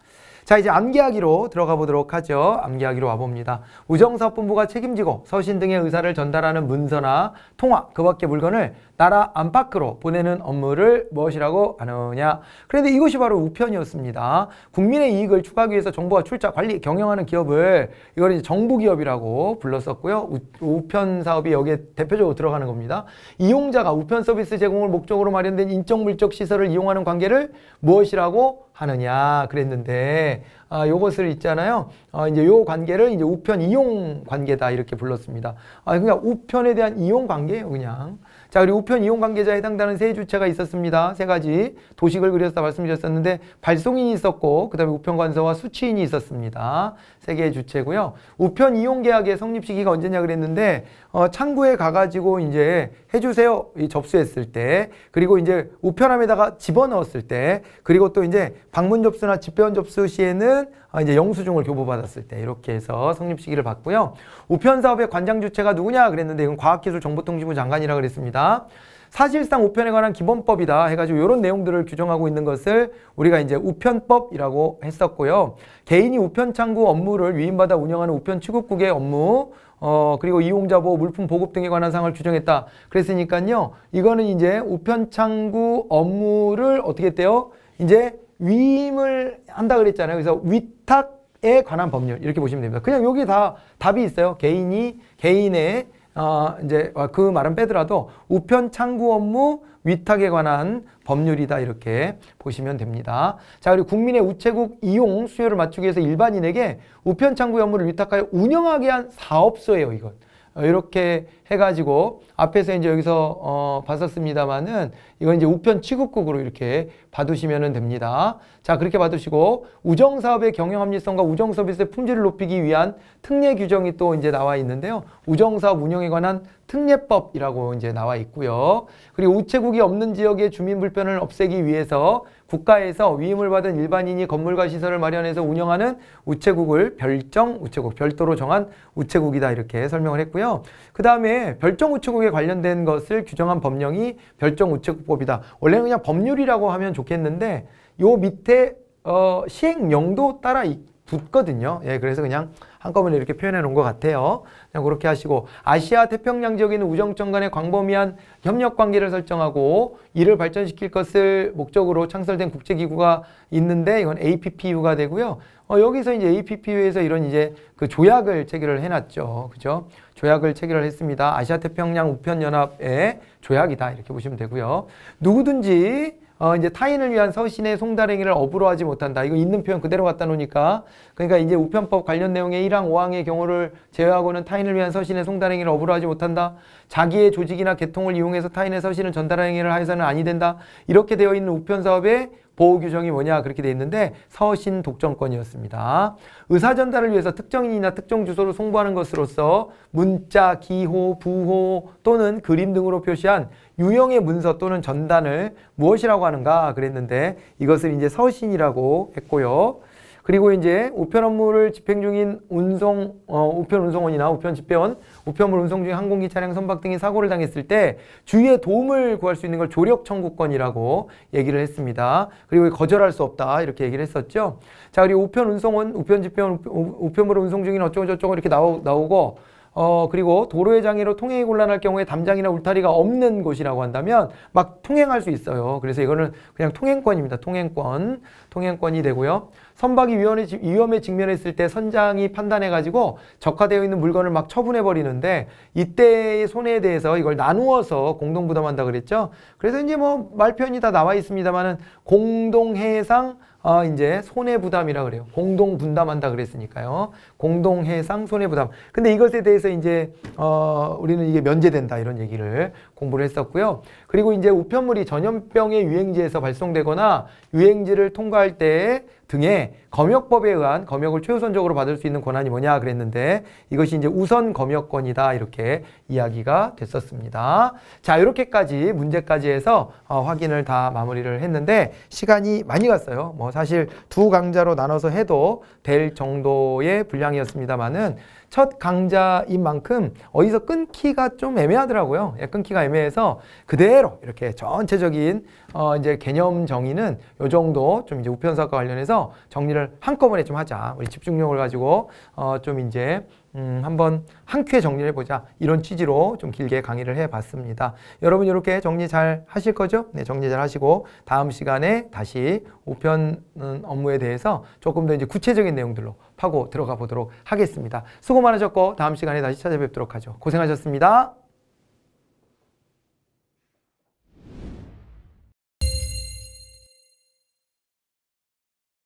자 이제 암기하기로 들어가 보도록 하죠. 암기하기로 와봅니다. 우정사업본부가 책임지고 서신 등의 의사를 전달하는 문서나 통화 그 밖의 물건을 나라 안팎으로 보내는 업무를 무엇이라고 하느냐. 그런데 이것이 바로 우편이었습니다. 국민의 이익을 추구하기 위해서 정부가 출자, 관리, 경영하는 기업을 이걸 이제 정부기업이라고 불렀었고요. 우, 편 사업이 여기에 대표적으로 들어가는 겁니다. 이용자가 우편 서비스 제공을 목적으로 마련된 인적 물적 시설을 이용하는 관계를 무엇이라고 하느냐 그랬는데 아, 요것을 있잖아요. 아, 이제 요 관계를 이제 우편 이용 관계다 이렇게 불렀습니다. 아, 그냥 우편에 대한 이용 관계예요, 그냥. 자 그리고 우편 이용 관계자에 해당되는 세 주체가 있었습니다. 세 가지 도식을 그려서 말씀드렸었는데 발송인이 있었고 그 다음에 우편 관서와 수취인이 있었습니다. 세 개의 주체고요. 우편 이용 계약의 성립 시기가 언제냐 그랬는데 어, 창구에 가가지고 이제 해주세요 이 접수했을 때 그리고 이제 우편함에다가 집어넣었을 때 그리고 또 이제 방문 접수나 집회원 접수 시에는 아, 이제 영수증을 교부받았을 때 이렇게 해서 성립 시기를 봤고요. 우편 사업의 관장 주체가 누구냐 그랬는데 이건 과학기술정보통신부 장관이라 그랬습니다. 사실상 우편에 관한 기본법이다 해가지고 이런 내용들을 규정하고 있는 것을 우리가 이제 우편법이라고 했었고요. 개인이 우편 창구 업무를 위임받아 운영하는 우편 취급국의 업무 어 그리고 이용자 보호, 물품 보급 등에 관한 사항을 규정했다. 그랬으니까요. 이거는 이제 우편 창구 업무를 어떻게 했대요? 이제 위임을 한다 그랬잖아요. 그래서 위탁에 관한 법률 이렇게 보시면 됩니다. 그냥 여기 다 답이 있어요. 개인이 개인의 어, 이제 그 말은 빼더라도 우편 창구 업무 위탁에 관한 법률이다 이렇게 보시면 됩니다. 자 그리고 국민의 우체국 이용 수요를 맞추기 위해서 일반인에게 우편 창구 업무를 위탁하여 운영하게 한 사업소예요 이건. 어, 이렇게 해가지고 앞에서 이제 여기서 어, 봤었습니다만은 이건 이제 우편 취급국으로 이렇게 봐두시면 됩니다. 자 그렇게 봐두시고 우정사업의 경영합리성과 우정서비스의 품질을 높이기 위한 특례 규정이 또 이제 나와 있는데요. 우정사업 운영에 관한 특례법이라고 이제 나와 있고요. 그리고 우체국이 없는 지역의 주민 불편을 없애기 위해서 국가에서 위임을 받은 일반인이 건물과 시설을 마련해서 운영하는 우체국을 별정 우체국, 별도로 정한 우체국이다 이렇게 설명을 했고요. 그 다음에 별정 우체국에 관련된 것을 규정한 법령이 별정 우체국법이다. 원래는 그냥 법률이라고 하면 좋겠는데 요 밑에 어, 시행령도 따라 붙거든요. 예, 그래서 그냥 한꺼번에 이렇게 표현해 놓은 것 같아요. 그냥 그렇게 하시고 아시아 태평양 지역에 우정청 간의 광범위한 협력 관계를 설정하고 이를 발전시킬 것을 목적으로 창설된 국제기구가 있는데 이건 APPU가 되고요. 어, 여기서 이제 APPU에서 이런 이제 그 조약을 체결을 해놨죠. 그죠? 조약을 체결을 했습니다. 아시아 태평양 우편연합의 조약이다. 이렇게 보시면 되고요. 누구든지 어, 이제 타인을 위한 서신의 송달행위를 업으로 하지 못한다. 이거 있는 표현 그대로 갖다 놓으니까. 그러니까 이제 우편법 관련 내용의 1항, 5항의 경우를 제외하고는 타인을 위한 서신의 송달행위를 업으로 하지 못한다. 자기의 조직이나 계통을 이용해서 타인의 서신을 전달 행위를 하여서는 아니 된다. 이렇게 되어 있는 우편 사업에 보호 규정이 뭐냐 그렇게 돼 있는데 서신 독점권이었습니다. 의사 전달을 위해서 특정인이나 특정 주소를 송부하는 것으로서 문자, 기호, 부호 또는 그림 등으로 표시한 유형의 문서 또는 전단을 무엇이라고 하는가 그랬는데 이것을 이제 서신이라고 했고요. 그리고 이제 우편 업무를 집행 중인 운송 어, 우편 운송원이나 우편 집배원, 우편물 운송 중에 항공기 차량 선박 등이 사고를 당했을 때주위에 도움을 구할 수 있는 걸 조력 청구권이라고 얘기를 했습니다. 그리고 거절할 수 없다 이렇게 얘기를 했었죠. 자 그리고 우편 운송원, 우편 집배원, 우편물 운송 중인 어쩌고 저쩌고 이렇게 나오, 나오고 어, 그리고 도로의 장애로 통행이 곤란할 경우에 담장이나 울타리가 없는 곳이라고 한다면 막 통행할 수 있어요. 그래서 이거는 그냥 통행권입니다. 통행권. 통행권이 되고요. 선박이 위험에, 위험에 직면했을 때 선장이 판단해가지고 적화되어 있는 물건을 막 처분해버리는데 이때의 손해에 대해서 이걸 나누어서 공동부담한다 그랬죠. 그래서 이제 뭐 말편이 다 나와 있습니다만은 공동해상 아, 이제 손해부담이라 그래요. 공동분담한다 그랬으니까요. 공동해상 손해부담. 근데 이것에 대해서 이제, 어, 우리는 이게 면제된다 이런 얘기를 공부를 했었고요. 그리고 이제 우편물이 전염병의 유행지에서 발송되거나 유행지를 통과할 때 등의 검역법에 의한 검역을 최우선적으로 받을 수 있는 권한이 뭐냐 그랬는데 이것이 이제 우선 검역권이다 이렇게 이야기가 됐었습니다. 자 이렇게까지 문제까지 해서 어, 확인을 다 마무리를 했는데 시간이 많이 갔어요. 뭐 사실 두강좌로 나눠서 해도 될 정도의 분량이었습니다만은 첫 강좌인 만큼 어디서 끊기가 좀 애매하더라고요. 예, 끊기가 애매해서 그대로 이렇게 전체적인 어, 이제 개념 정의는 요 정도 좀 이제 우편사과 관련해서 정리를 한꺼번에 좀 하자. 우리 집중력을 가지고 어, 좀 이제 음, 한번 한 큐에 정리를 해보자. 이런 취지로 좀 길게 강의를 해봤습니다. 여러분 이렇게 정리 잘 하실 거죠? 네, 정리 잘 하시고 다음 시간에 다시 우편 음, 업무에 대해서 조금 더 이제 구체적인 내용들로 파고 들어가 보도록 하겠습니다. 수고 많으셨고 다음 시간에 다시 찾아뵙도록 하죠. 고생하셨습니다.